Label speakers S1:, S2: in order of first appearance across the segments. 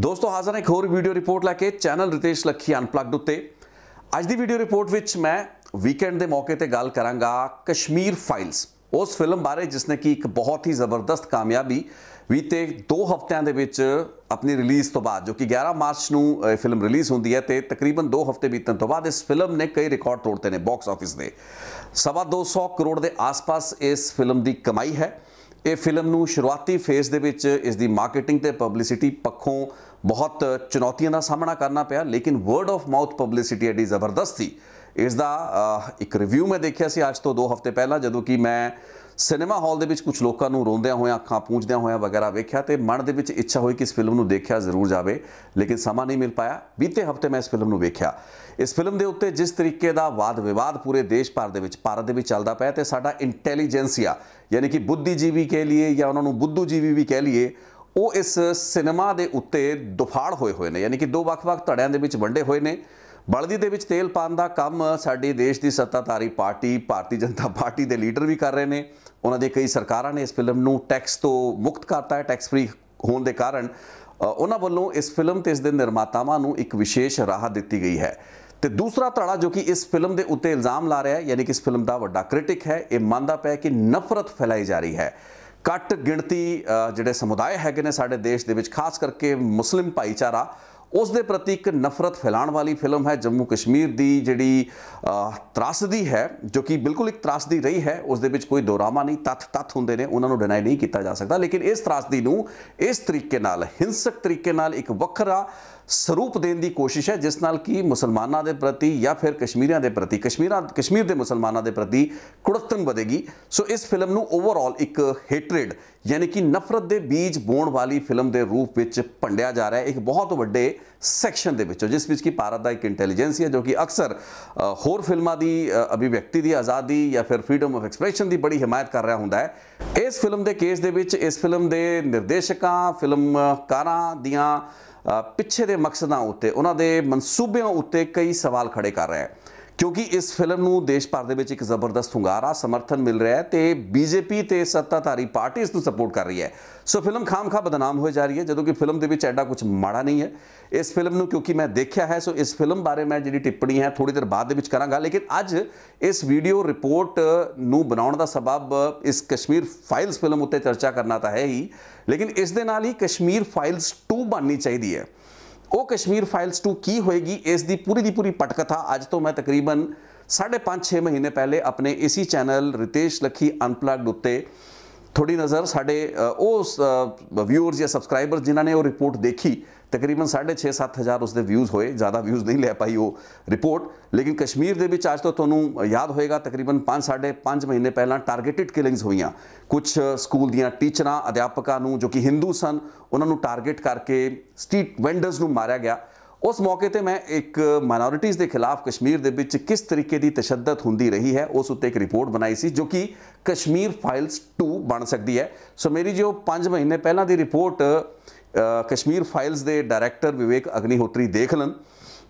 S1: ਦੋਸਤੋ ਹਾਜ਼ਰ ਹਾਂ ਇੱਕ ਹੋਰ ਵੀਡੀਓ ਰਿਪੋਰਟ ਲੈ ਕੇ ਚੈਨਲ ਰਿਤੇਸ਼ ਲੱਖੀ ਅਨਪਲੱਗਡ ਉੱਤੇ ਅੱਜ ਦੀ ਵੀਡੀਓ ਰਿਪੋਰਟ ਵਿੱਚ ਮੈਂ ਵੀਕਐਂਡ ਦੇ ਮੌਕੇ ਤੇ ਗੱਲ ਕਰਾਂਗਾ ਕਸ਼ਮੀਰ ਫਾਈਲਸ ਉਸ ਫਿਲਮ ਬਾਰੇ ਜਿਸ ਨੇ ਕੀ ਇੱਕ ਬਹੁਤ ਹੀ ਜ਼ਬਰਦਸਤ ਕਾਮਯਾਬੀ ਵੀਤੇ 2 ਹਫ਼ਤਿਆਂ ਦੇ ਵਿੱਚ ਆਪਣੀ ਰਿਲੀਜ਼ ਤੋਂ ਬਾਅਦ ਜੋ ਕਿ 11 ਮਾਰਚ ਨੂੰ ਇਹ ਫਿਲਮ ਰਿਲੀਜ਼ ਹੁੰਦੀ ਹੈ ਤੇ ਤਕਰੀਬਨ 2 ਹਫ਼ਤੇ ਬੀਤਣ ਤੋਂ ਬਾਅਦ ਇਸ ਫਿਲਮ ਨੇ ਕਈ ਰਿਕਾਰਡ ਤੋੜਤੇ ਨੇ ਬਾਕਸ ਆਫਿਸ ਦੇ ਸਵਾ 200 ਕਰੋੜ ਦੇ ਆਸ-ਪਾਸ ਇਸ ਫਿਲਮ ਦੀ ਕਮਾਈ ਹੈ ਇਹ ਫਿਲਮ ਨੂੰ ਸ਼ੁਰੂਆਤੀ ਫੇਸ ਦੇ ਵਿੱਚ ਇਸ ਦੀ ਮਾਰਕੀਟਿੰਗ ਤੇ ਪਬਲਿਸਿਟੀ ਪੱਖੋਂ ਬਹੁਤ ਚੁਣੌਤੀਆਂ ਦਾ ਸਾਹਮਣਾ ਕਰਨਾ ਪਿਆ ਲੇਕਿਨ ਵਰਡ ਆਫ ਮਾਊਥ ਪਬਲਿਸਿਟੀ ਐਡੀ ਜ਼ਬਰਦਸਤ ਸੀ ਇਸ ਦਾ ਇੱਕ ਰਿਵਿਊ ਮੈਂ ਦੇਖਿਆ ਸੀ ਅੱਜ ਤੋਂ 2 ਹਫ਼ਤੇ ਪਹਿਲਾਂ ਜਦੋਂ ਕਿ ਮੈਂ ਸਿਨੇਮਾ ਹਾਲ ਦੇ ਵਿੱਚ ਕੁਝ ਲੋਕਾਂ ਨੂੰ ਰੋਂਦਿਆਂ ਹੋਇਆਂ ਅੱਖਾਂ ਪੂੰਝਦਿਆਂ ਹੋਇਆਂ ਵਗੈਰਾ ਵੇਖਿਆ ਤੇ ਮਨ ਦੇ ਵਿੱਚ ਇੱਛਾ ਹੋਈ ਕਿ ਇਸ ਫਿਲਮ ਨੂੰ ਦੇਖਿਆ ਜ਼ਰੂਰ ਜਾਵੇ ਲੇਕਿਨ ਸਮਾਂ ਨਹੀਂ ਮਿਲ ਪਾਇਆ ਬੀਤੇ ਹਫ਼ਤੇ ਮੈਂ ਇਸ ਫਿਲਮ ਨੂੰ ਵੇਖਿਆ ਇਸ ਫਿਲਮ ਦੇ ਉੱਤੇ ਜਿਸ ਤਰੀਕੇ ਦਾ ਵਾਦ-ਵਿਵਾਦ ਪੂਰੇ ਦੇਸ਼ ਭਰ ਦੇ ਵਿੱਚ ਭਾਰਤ ਦੇ ਵਿੱਚ ਚੱਲਦਾ ਪਿਆ ਤੇ ਸਾਡਾ ਇੰਟੈਲੀਜੈਂਸੀਆ ਯਾਨੀ ਕਿ ਬੁੱਧੀਜੀਵੀ ਕੇ ਲਈਏ ਜਾਂ ਉਹਨਾਂ ਨੂੰ ਬੁੱਧੂਜੀਵੀ ਵੀ ਕਹਿ ਲਈਏ ਉਹ ਇਸ ਸਿਨੇਮਾ ਦੇ ਉੱਤੇ ਦੁਫਾੜ ਹੋਏ ਹੋਏ ਨੇ ਯਾਨੀ ਕਿ ਦੋ ਵੱਖ-ਵੱਖ ਧੜਿਆਂ ਦੇ ਵਿੱਚ ਵੰਡੇ ਹੋਏ ਨੇ ਬਲਦੀ ਦੇ ਵਿੱਚ ਤੇਲ ਪਾਣ ਦਾ ਕੰਮ ਸਾਡੇ ਦੇਸ਼ ਦੀ ਸੱਤਾਧਾਰੀ ਪਾਰਟੀ ਭਾਰਤੀ ਜਨਤਾ ਪਾਰਟੀ ਦੇ ਲੀਡਰ ਵੀ ਕਰ ਰਹੇ ਨੇ ਉਹਨਾਂ ਦੇ ਕਈ ਸਰਕਾਰਾਂ ਨੇ ਇਸ ਫਿਲਮ ਨੂੰ ਟੈਕਸ ਤੋਂ ਮੁਕਤ ਕਰਤਾ ਹੈ ਟੈਕਸ ਫ੍ਰੀ ਹੋਣ ਦੇ ਕਾਰਨ ਉਹਨਾਂ ਵੱਲੋਂ ਇਸ ਫਿਲਮ ਤੇ ਇਸ ਦੇ ਨਿਰਮਾਤਾਵਾਂ ਨੂੰ ਇੱਕ ਵਿਸ਼ੇਸ਼ ਰਾਹਤ ਦਿੱਤੀ ਗਈ ਹੈ ਤੇ ਦੂਸਰਾ ਧੜਾ ਜੋ ਕਿ ਇਸ ਫਿਲਮ ਦੇ ਉੱਤੇ ਇਲਜ਼ਾਮ ਲਾ ਰਿਹਾ ਹੈ ਯਾਨੀ ਕਿ ਇਸ ਫਿਲਮ ਦਾ ਵੱਡਾ ਕ੍ਰਿਟਿਕ ਹੈ ਇਹ ਮੰਨਦਾ ਪਿਆ ਕਿ ਨਫ਼ਰਤ ਫੈਲਾਈ ਜਾ ਰਹੀ ਹੈ ਕੱਟ ਗਿਣਤੀ ਜਿਹੜੇ ਸਮੁਦਾਇ ਹੈਗੇ ਨੇ ਸਾਡੇ ਦੇਸ਼ ਦੇ ਵਿੱਚ ਖਾਸ ਕਰਕੇ ਮੁਸਲਿਮ ਭਾਈਚਾਰਾ ਉਸ ਦੇ ਪ੍ਰਤੀ ਇੱਕ ਨਫ਼ਰਤ ਫੈਲਾਉਣ ਵਾਲੀ ਫਿਲਮ ਹੈ ਜੰਮੂ ਕਸ਼ਮੀਰ ਦੀ ਜਿਹੜੀ ਤਰਾਸਦੀ ਹੈ ਜੋ ਕਿ ਬਿਲਕੁਲ ਇੱਕ ਤਰਾਸਦੀ ਰਹੀ ਹੈ ਉਸ ਦੇ ਵਿੱਚ ਕੋਈ ਦੋਰਾਮਾ ਨਹੀਂ ਤੱਥ ਤੱਥ ਹੁੰਦੇ ਨੇ ਉਹਨਾਂ ਨੂੰ ਡਿਨਾਈ ਨਹੀਂ ਕੀਤਾ ਜਾ ਸਕਦਾ ਲੇਕਿਨ ਇਸ ਤਰਾਸਦੀ ਨੂੰ ਇਸ ਤਰੀਕੇ ਨਾਲ ਹਿੰਸਕ ਤਰੀਕੇ ਨਾਲ ਇੱਕ ਵੱਖਰਾ ਸਰੂਪ ਦੇਣ ਦੀ ਕੋਸ਼ਿਸ਼ ਹੈ ਜਿਸ ਨਾਲ ਕਿ ਮੁਸਲਮਾਨਾਂ ਦੇ ਪ੍ਰਤੀ ਜਾਂ ਫਿਰ ਕਸ਼ਮੀਰੀਆਂ ਦੇ ਪ੍ਰਤੀ ਕਸ਼ਮੀਰਾਂ ਕਸ਼ਮੀਰ ਦੇ ਮੁਸਲਮਾਨਾਂ ਦੇ ਪ੍ਰਤੀ ਕੁੜਤਨ ਵਧੇਗੀ ਸੋ ਇਸ ਫਿਲਮ ਨੂੰ ਓਵਰਆਲ ਇੱਕ ਹੇਟਰਡ ਯਾਨੀ ਕਿ ਨਫ਼ਰਤ ਦੇ ਬੀਜ ਬੋਣ ਵਾਲੀ ਫਿਲਮ ਦੇ ਰੂਪ ਵਿੱਚ ਭੰਡਿਆ ਜਾ ਰਿਹਾ ਹੈ ਇੱਕ ਬਹੁਤ ਵੱਡੇ ਸੈਕਸ਼ਨ ਦੇ ਵਿੱਚ ਜਿਸ ਵਿੱਚ ਕਿ ਭਾਰਤ ਦਾ ਇੱਕ ਇੰਟੈਲੀਜੈਂਸੀ ਹੈ ਜੋ ਕਿ ਅਕਸਰ ਹੋਰ ਫਿਲਮਾਂ ਦੀ ਅਭਿਵਿਅਕਤੀ ਦੀ ਆਜ਼ਾਦੀ ਜਾਂ ਫਿਰ ਫਰੀडम ਆਫ ਐਕਸਪ੍ਰੈਸ਼ਨ ਦੀ ਬੜੀ ਹਮਾਇਤ ਕਰ ਰਿਹਾ ਹੁੰਦਾ ਹੈ ਇਸ ਫਿਲਮ ਦੇ ਕੇਸ ਦੇ ਵਿੱਚ ਇਸ ਫਿਲਮ ਦੇ ਨਿਰਦੇਸ਼ਕਾਂ ਫਿਲਮਕਾਰਾਂ ਦੀਆਂ ਪਿੱਛੇ ਦੇ ਮਕਸਦਾਂ ਉੱਤੇ ਉਹਨਾਂ ਦੇ ਮਨਸੂਬਿਆਂ ਉੱਤੇ ਕਈ ਸਵਾਲ ਖੜੇ ਕਰ ਰਿਹਾ ਹੈ ਕਿਉਂਕਿ ਇਸ ਫਿਲਮ ਨੂੰ ਦੇਸ਼ ਭਰ ਦੇ ਵਿੱਚ ਇੱਕ ਜ਼ਬਰਦਸਤ ਹੁੰਗਾਰਾ ਸਮਰਥਨ ਮਿਲ ਰਿਹਾ ਹੈ ਤੇ ਬੀਜੇਪੀ ਤੇ ਸੱਤਾਧਾਰੀ ਪਾਰਟੀਆਂ ਇਸ ਨੂੰ ਸਪੋਰਟ ਕਰ ਰਹੀ ਹੈ ਸੋ ਫਿਲਮ ਖਾਮਖਾ ਬਦਨਾਮ ਹੋਏ ਜਾ ਰਹੀ ਹੈ ਜਦੋਂ ਕਿ ਫਿਲਮ ਦੇ ਵਿੱਚ ਐਡਾ ਕੁਝ ਮਾੜਾ ਨਹੀਂ ਹੈ ਇਸ ਫਿਲਮ ਨੂੰ ਕਿਉਂਕਿ ਮੈਂ ਦੇਖਿਆ ਹੈ ਸੋ ਇਸ ਫਿਲਮ ਬਾਰੇ ਮੈਂ ਜਿਹੜੀ ਟਿੱਪਣੀ ਹੈ ਥੋੜੀ ਦੇਰ ਬਾਅਦ ਦੇ ਵਿੱਚ ਕਰਾਂਗਾ ਲੇਕਿਨ ਅੱਜ ਇਸ ਵੀਡੀਓ ਰਿਪੋਰਟ ਨੂੰ ਬਣਾਉਣ ਦਾ ਸਬਬ ਇਸ ਕਸ਼ਮੀਰ ਫਾਈਲਸ ਫਿਲਮ ਉੱਤੇ ਚਰਚਾ ਕਰਨਾ ਤਾਂ ਹੈ ਹੀ ਲੇਕਿਨ ਇਸ ਦੇ ਨਾਲ ਹੀ ਕਸ਼ਮੀਰ ਫਾਈਲਸ 2 ਬਣਨੀ ਚਾਹੀਦੀ ਹੈ ਉਹ ਕਸ਼ਮੀਰ ਫਾਈਲਸ 2 ਕੀ ਹੋਏਗੀ ਇਸ ਦੀ ਪੂਰੀ ਦੀ ਪੂਰੀ ਪਟਕਥਾ ਅੱਜ ਤੋਂ ਮੈਂ ਤਕਰੀਬਨ 5.5-6 ਮਹੀਨੇ ਪਹਿਲੇ ਆਪਣੇ ਇਸੀ ਚੈਨਲ ਰਿਤੇਸ਼ ਲਖੀ ਅਨਪਲੱਗਡ ਉੱਤੇ ਥੋੜੀ ਨਜ਼ਰ ਸਾਡੇ ਉਹ ਵਿਊਅਰਸ ਜਾਂ ਸਬਸਕ੍ਰਾਈਬਰਸ ਜਿਨ੍ਹਾਂ ਨੇ ਉਹ ਰਿਪੋਰਟ ਦੇਖੀ ਤਕਰੀਬਨ 6.5-7000 ਉਸਦੇ ਵਿਊਜ਼ ਹੋਏ ਜ਼ਿਆਦਾ ਵਿਊਜ਼ ਨਹੀਂ ਲੈ ਪਾਈ ਉਹ ਰਿਪੋਰਟ ਲੇਕਿਨ ਕਸ਼ਮੀਰ ਦੇ ਵਿੱਚ ਅੱਜ ਤੋਂ ਤੁਹਾਨੂੰ ਯਾਦ ਹੋਏਗਾ ਤਕਰੀਬਨ 5.5 ਮਹੀਨੇ ਪਹਿਲਾਂ ਟਾਰਗੇਟਿਡ ਕਿਲਿੰਗਸ ਹੋਈਆਂ ਕੁਝ ਸਕੂਲ ਦੀਆਂ ਟੀਚਰਾਂ ਅਧਿਆਪਕਾਂ ਨੂੰ ਜੋ ਕਿ ਹਿੰਦੂ ਸਨ ਉਹਨਾਂ ਨੂੰ ਟਾਰਗੇਟ ਕਰਕੇ ਸਟਰੀਟ ਵੈਂਡਰਸ ਨੂੰ ਮਾਰਿਆ ਗਿਆ ਉਸ ਮੌਕੇ ਤੇ ਮੈਂ ਇੱਕ ਮਾਈਨੋਰਿਟੀਜ਼ ਦੇ ਖਿਲਾਫ ਕਸ਼ਮੀਰ ਦੇ ਵਿੱਚ ਕਿਸ ਤਰੀਕੇ ਦੀ ਤਸ਼ੱਦਦ ਹੁੰਦੀ ਰਹੀ ਹੈ ਉਸ ਉੱਤੇ ਇੱਕ ਰਿਪੋਰਟ ਬਣਾਈ ਸੀ ਜੋ ਕਿ ਕਸ਼ਮੀਰ ਫਾਈਲਸ 2 ਬਣ ਸਕਦੀ ਹੈ ਸੋ ਮੇਰੀ ਜੋ 5 ਮਹੀਨੇ ਪਹਿਲਾਂ ਦੀ ਰਿਪੋਰਟ ਕਸ਼ਮੀਰ ਫਾਈਲਸ ਦੇ ਡਾਇਰੈਕਟਰ ਵਿਵੇਕ ਅਗਨੀਹੋਤਰੀ ਦੇਖ ਲੈਣ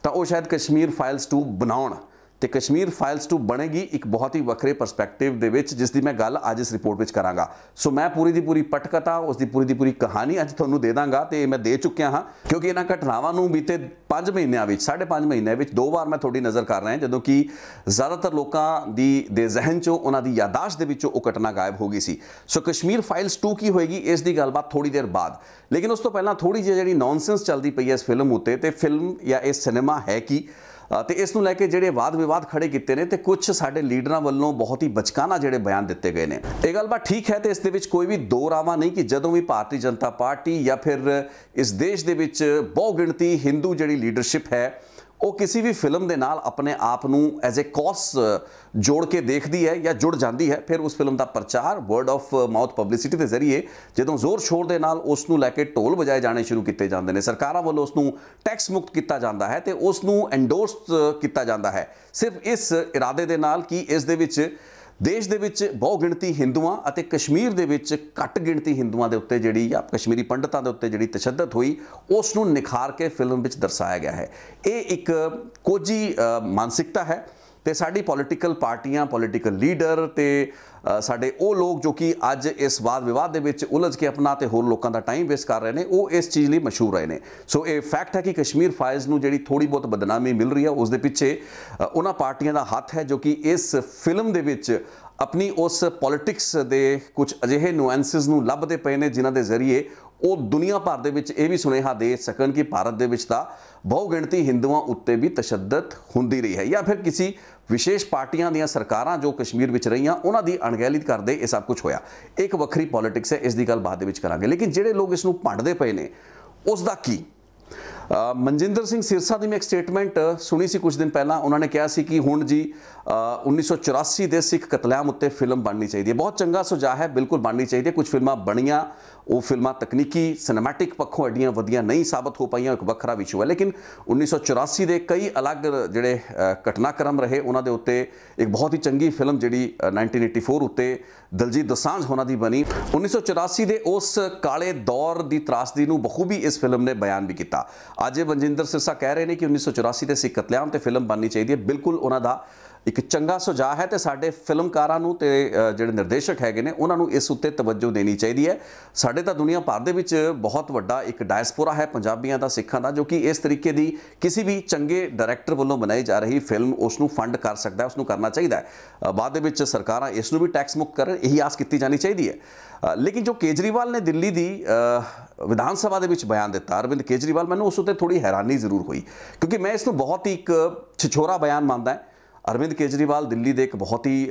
S1: ਤਾਂ ਉਹ ਸ਼ਾਇਦ ਕਸ਼ਮੀਰ ਫਾਈਲਸ 2 ਬਣਾਉਣ ਤੇ ਕਸ਼ਮੀਰ ਫਾਈਲਸ 2 ਬਣੇਗੀ ਇੱਕ ਬਹੁਤ ਹੀ ਵੱਖਰੇ ਪਰਸਪੈਕਟਿਵ ਦੇ ਵਿੱਚ ਜਿਸ ਦੀ ਮੈਂ ਗੱਲ ਅੱਜ ਇਸ ਰਿਪੋਰਟ ਵਿੱਚ ਕਰਾਂਗਾ ਸੋ ਮੈਂ ਪੂਰੀ ਦੀ ਪੂਰੀ ਪਟਕਥਾ ਉਸ ਦੀ ਪੂਰੀ ਦੀ ਪੂਰੀ ਕਹਾਣੀ ਅੱਜ ਤੁਹਾਨੂੰ ਦੇ ਦਾਂਗਾ ਤੇ ਮੈਂ ਦੇ ਚੁੱਕਿਆ ਹਾਂ ਕਿਉਂਕਿ ਇਹਨਾਂ ਘਟਨਾਵਾਂ ਨੂੰ ਬੀਤੇ 5 ਮਹੀਨਿਆਂ ਵਿੱਚ 5.5 ਮਹੀਨਿਆਂ ਵਿੱਚ ਦੋ ਵਾਰ ਮੈਂ ਤੁਹਾਡੀ ਨਜ਼ਰ ਕਰ ਰਿਹਾ ਜਦੋਂ ਕਿ ਜ਼ਿਆਦਾਤਰ ਲੋਕਾਂ ਦੀ ਦੇ ਜ਼ਿਹਨ ਚੋਂ ਉਹਨਾਂ ਦੀ ਯਾਦਾਸ਼ ਦੇ ਵਿੱਚੋਂ ਉਹ ਘਟਨਾ ਗਾਇਬ ਹੋ ਗਈ ਸੀ ਸੋ ਕਸ਼ਮੀਰ ਫਾਈਲਸ 2 ਕੀ ਹੋਏਗੀ ਇਸ ਦੀ ਗੱਲਬਾਤ ਥੋੜੀ ਦੇਰ ਬਾਅਦ ਲੇਕਿਨ ਉਸ ਤੋਂ ਪਹਿਲਾਂ ਥੋੜੀ ਜਿਹੀ ਜਿਹੜੀ ਨੌਨਸੈਂਸ ਚੱਲਦੀ ਪਈ ਹੈ ਇਸ ਫਿਲਮ ਉੱਤੇ ਤੇ ਫਿਲਮ ਜਾਂ ਇਸ ਸਿਨੇਮਾ ਹੈ ਕਿ ਤੇ ਇਸ ਨੂੰ ਲੈ ਕੇ ਜਿਹੜੇ ਵਾਦ ਵਿਵਾਦ ਖੜੇ ਕੀਤੇ ਨੇ ਤੇ ਕੁਝ ਸਾਡੇ ਲੀਡਰਾਂ ਵੱਲੋਂ ਬਹੁਤ ਹੀ ਬਚਕਾਨਾ ਜਿਹੜੇ ਬਿਆਨ ਦਿੱਤੇ ਗਏ ਨੇ ਇਹ ਗੱਲ ਬਾ ਠੀਕ ਹੈ ਤੇ ਇਸ ਦੇ ਵਿੱਚ ਕੋਈ ਵੀ ਦੋ ਰਾਵਾਂ ਨਹੀਂ ਕਿ ਜਦੋਂ ਵੀ ਭਾਰਤੀ ਜਨਤਾ ਪਾਰਟੀ ਜਾਂ ਫਿਰ ਇਸ ਦੇਸ਼ ਦੇ ਵਿੱਚ ਬਹੁ ਗਿਣਤੀ ਹਿੰਦੂ ਜਿਹੜੀ ਲੀਡਰਸ਼ਿਪ ਹੈ ਉਹ ਕਿਸੇ ਵੀ ਫਿਲਮ ਦੇ ਨਾਲ ਆਪਣੇ ਆਪ ਨੂੰ ਐਜ਼ ਅ ਕੌਸ ਜੋੜ ਕੇ ਦੇਖਦੀ ਹੈ ਜਾਂ ਜੁੜ ਜਾਂਦੀ ਹੈ ਫਿਰ ਉਸ ਫਿਲਮ ਦਾ ਪ੍ਰਚਾਰ ਵਰਡ ਆਫ ਮਾਊਥ ਪਬਲਿਸਿਟੀ ਦੇ ਜ਼ਰੀਏ ਜਦੋਂ ਜ਼ੋਰ ਸ਼ੋਰ ਦੇ ਨਾਲ ਉਸ ਨੂੰ ਲੈ ਕੇ ਢੋਲ ਵਜਾਏ ਜਾਣੇ ਸ਼ੁਰੂ ਕੀਤੇ ਜਾਂਦੇ ਨੇ ਸਰਕਾਰਾਂ ਵੱਲੋਂ ਉਸ ਨੂੰ ਟੈਕਸ ਮੁਕਤ ਕੀਤਾ ਜਾਂਦਾ ਹੈ ਤੇ ਉਸ ਨੂੰ ਐਂਡੋਰਸ ਕੀਤਾ ਜਾਂਦਾ ਹੈ ਸਿਰਫ ਇਸ ਇਰਾਦੇ ਦੇ ਨਾਲ ਕਿ ਇਸ ਦੇ ਵਿੱਚ ਦੇਸ਼ ਦੇ ਵਿੱਚ ਬਹੁ ਗਿਣਤੀ ਹਿੰਦੂਆਂ ਅਤੇ ਕਸ਼ਮੀਰ ਦੇ ਵਿੱਚ ਘੱਟ ਗਿਣਤੀ ਹਿੰਦੂਆਂ ਦੇ ਉੱਤੇ ਜਿਹੜੀ ਆ ਕਸ਼ਮੀਰੀ ਪੰਡਤਾਂ ਦੇ ਉੱਤੇ ਜਿਹੜੀ ਤਸ਼ੱਦਦ ਹੋਈ ਉਸ ਨੂੰ ਨਿਖਾਰ ਕੇ ਫਿਲਮ ਵਿੱਚ ਦਰਸਾਇਆ ਗਿਆ ਹੈ ਇਹ ਇੱਕ ਕੋਜੀ ਮਾਨਸਿਕਤਾ ਹੈ ਤੇ ਸਾਡੀ ਪੋਲਿਟੀਕਲ ਪਾਰਟੀਆਂ ਪੋਲਿਟੀਕਲ ਲੀਡਰ ਤੇ ਸਾਡੇ ਉਹ ਲੋਕ ਜੋ ਕਿ ਅੱਜ ਇਸ ਵਾਦ ਵਿਵਾਦ ਦੇ ਵਿੱਚ ਉਲਝ ਕੇ ਆਪਣਾ ਤੇ ਹੋਰ ਲੋਕਾਂ ਦਾ ਟਾਈਮ ਵੇਸਟ ਕਰ ਰਹੇ ਨੇ ਉਹ ਇਸ ਚੀਜ਼ ਲਈ ਮਸ਼ਹੂਰ ਰਹੇ ਨੇ ਸੋ ਇਹ ਫੈਕਟ ਹੈ ਕਿ ਕਸ਼ਮੀਰ ਫਾਈਲਸ ਨੂੰ ਜਿਹੜੀ ਥੋੜੀ ਬਹੁਤ ਬਦਨਾਮੀ ਮਿਲ ਰਹੀ ਹੈ ਉਸ ਦੇ ਪਿੱਛੇ ਉਹਨਾਂ ਪਾਰਟੀਆਂ ਦਾ ਹੱਥ ਹੈ ਜੋ ਕਿ ਇਸ ਫਿਲਮ ਦੇ ਵਿੱਚ ਆਪਣੀ ਉਸ ਪੋਲਿਟਿਕਸ ਦੇ ਕੁਝ ਅਜਿਹੇ ਨੁਐਂਸਸ ਨੂੰ ਲੱਭਦੇ ਪਏ ਨੇ ਜਿਨ੍ਹਾਂ ਦੇ ਜ਼ਰੀਏ ਉਹ ਦੁਨੀਆ ਭਰ ਦੇ ਵਿੱਚ ਇਹ ਵੀ ਸੁਨੇਹਾ ਦੇ ਸਕਣ ਕਿ ਭਾਰਤ ਦੇ ਵਿੱਚ ਤਾਂ ਬਹੁਗਿਣਤੀ ਹਿੰਦੂਆਂ ਉੱਤੇ ਵੀ ਤਸ਼ੱਦਦ ਹੁੰਦੀ ਰਹੀ ਹੈ ਜਾਂ ਫਿਰ ਕਿਸੇ ਵਿਸ਼ੇਸ਼ ਪਾਰਟੀਆਂ ਦੀਆਂ ਸਰਕਾਰਾਂ ਜੋ ਕਸ਼ਮੀਰ ਵਿੱਚ ਰਹੀਆਂ ਉਹਨਾਂ ਦੀ ਅਣਗਹਿਲੀ ਕਰਦੇ ਇਹ ਸਭ ਕੁਝ ਹੋਇਆ ਇੱਕ ਵੱਖਰੀ ਪੋਲਿਟਿਕਸ ਹੈ ਇਸ ਦੀ ਗੱਲ ਬਾਅਦ ਦੇ ਵਿੱਚ ਕਰਾਂਗੇ ਲੇਕਿਨ ਜਿਹੜੇ ਲੋਕ ਇਸ ਨੂੰ ਭੰਡਦੇ ਪਏ ਨੇ ਉਸ ਦਾ ਕੀ ਮਨਜਿੰਦਰ ਸਿੰਘ ਸਿਰਸਾ ਦੀ ਮੈਂ ਇੱਕ ਸਟੇਟਮੈਂਟ ਸੁਣੀ ਸੀ ਕੁਝ ਦਿਨ ਪਹਿਲਾਂ ਉਹਨਾਂ ਨੇ ਕਿਹਾ ਸੀ ਕਿ ਹੁਣ ਜੀ 1984 ਦੇ ਸਿੱਖ ਕਤਲੇਆਮ ਉੱਤੇ ਫਿਲਮ ਬਣਨੀ ਚਾਹੀਦੀ ਹੈ ਬਹੁਤ ਚੰਗਾ ਸੁਝਾਅ ਹੈ ਬਿਲਕੁਲ ਬਣਨੀ ਚਾਹੀਦੀ ਹੈ ਕੁਝ ਫਿਲਮਾਂ ਬਣੀਆਂ ਉਹ ਫਿਲਮਾਂ ਤਕਨੀਕੀ ਸਿਨੇਮੈਟਿਕ ਪੱਖੋਂ ਐਡੀਆਂ ਵਧੀਆਂ ਨਹੀਂ ਸਾਬਤ ਹੋ ਪਾਈਆਂ ਇੱਕ ਵੱਖਰਾ ਵਿਸ਼ੂ ਹੈ ਲੇਕਿਨ 1984 ਦੇ ਕਈ ਅਲੱਗ ਜਿਹੜੇ ਘਟਨਾਕ੍ਰਮ ਰਹੇ ਉਹਨਾਂ ਦੇ ਉੱਤੇ ਇੱਕ ਬਹੁਤ ਹੀ ਚੰਗੀ ਫਿਲਮ ਜਿਹੜੀ 1984 ਉੱਤੇ ਦਲਜੀਤ ਦਸਾਂਝ ਹੋਣਾ ਦੀ ਬਣੀ 1984 ਦੇ ਉਸ ਕਾਲੇ ਦੌਰ ਦੀ ਤਰਾਸਦੀ ਨੂੰ ਬਖੂਬੀ ਇਸ ਫਿਲਮ ਨੇ ਬਿਆਨ ਵੀ ਕੀਤਾ ਅੱਜ ਬੰਜਿੰਦਰ ਸਿਰਸਾ ਕਹਿ ਰਹੇ ਨੇ ਕਿ 1984 ਦੇ ਸਿੱਖ ਕਤਲੇਆਮ ਤੇ ਫਿਲਮ ਬਣਨੀ ਚਾਹੀਦੀ ਹੈ ਬਿਲਕੁਲ ਉਹਨਾਂ ਦਾ ਇੱਕ ਚੰਗਾ ਸੁਝਾਅ ਹੈ ਤੇ ਸਾਡੇ ਫਿਲਮਕਾਰਾਂ ਨੂੰ ਤੇ ਜਿਹੜੇ ਨਿਰਦੇਸ਼ਕ ਹੈਗੇ ਨੇ ਉਹਨਾਂ ਨੂੰ ਇਸ ਉੱਤੇ ਤਵੱਜੋ ਦੇਣੀ ਚਾਹੀਦੀ ਹੈ ਸਾਡੇ ਤਾਂ ਦੁਨੀਆ ਭਰ ਦੇ ਵਿੱਚ ਬਹੁਤ ਵੱਡਾ ਇੱਕ ਡਾਇਸਪੋਰਾ ਹੈ ਪੰਜਾਬੀਆਂ ਦਾ ਸਿੱਖਾਂ ਦਾ ਜੋ ਕਿ ਇਸ ਤਰੀਕੇ ਦੀ ਕਿਸੇ ਵੀ ਚੰਗੇ ਡਾਇਰੈਕਟਰ ਵੱਲੋਂ ਬਣਾਈ ਜਾ ਰਹੀ ਫਿਲਮ ਉਸ ਨੂੰ ਫੰਡ ਕਰ ਸਕਦਾ ਹੈ ਉਸ ਨੂੰ ਕਰਨਾ ਚਾਹੀਦਾ ਹੈ ਬਾਅਦ ਦੇ ਵਿੱਚ ਸਰਕਾਰਾਂ ਇਸ ਨੂੰ ਵੀ ਟੈਕਸ ਮੁਕਤ ਕਰਨ ਇਹੀ ਆਸ ਕੀਤੀ ਜਾਣੀ ਚਾਹੀਦੀ ਹੈ ਲੇਕਿਨ ਜੋ ਕੇਜਰੀਵਾਲ ਨੇ ਦਿੱਲੀ ਦੀ ਵਿਧਾਨ ਸਭਾ ਦੇ ਵਿੱਚ ਬਿਆਨ ਦਿੱਤਾ ਅਰਵਿੰਦ ਕੇਜਰੀਵਾਲ ਮੈਨੂੰ ਉਸ ਉੱਤੇ ਥੋੜੀ ਹੈਰਾਨੀ ਜ਼ਰੂਰ ਹੋਈ ਕਿਉਂਕਿ ਮੈਂ ਇਸ ਨੂੰ ਬਹੁਤ ਹੀ ਇੱਕ ਛਿਛੋਰਾ ਬਿਆਨ ਮੰਨਦਾ ਹਾਂ ਅਰਵਿੰਦ ਕੇਜਰੀਵਾਲ ਦਿੱਲੀ ਦੇ ਇੱਕ ਬਹੁਤ ਹੀ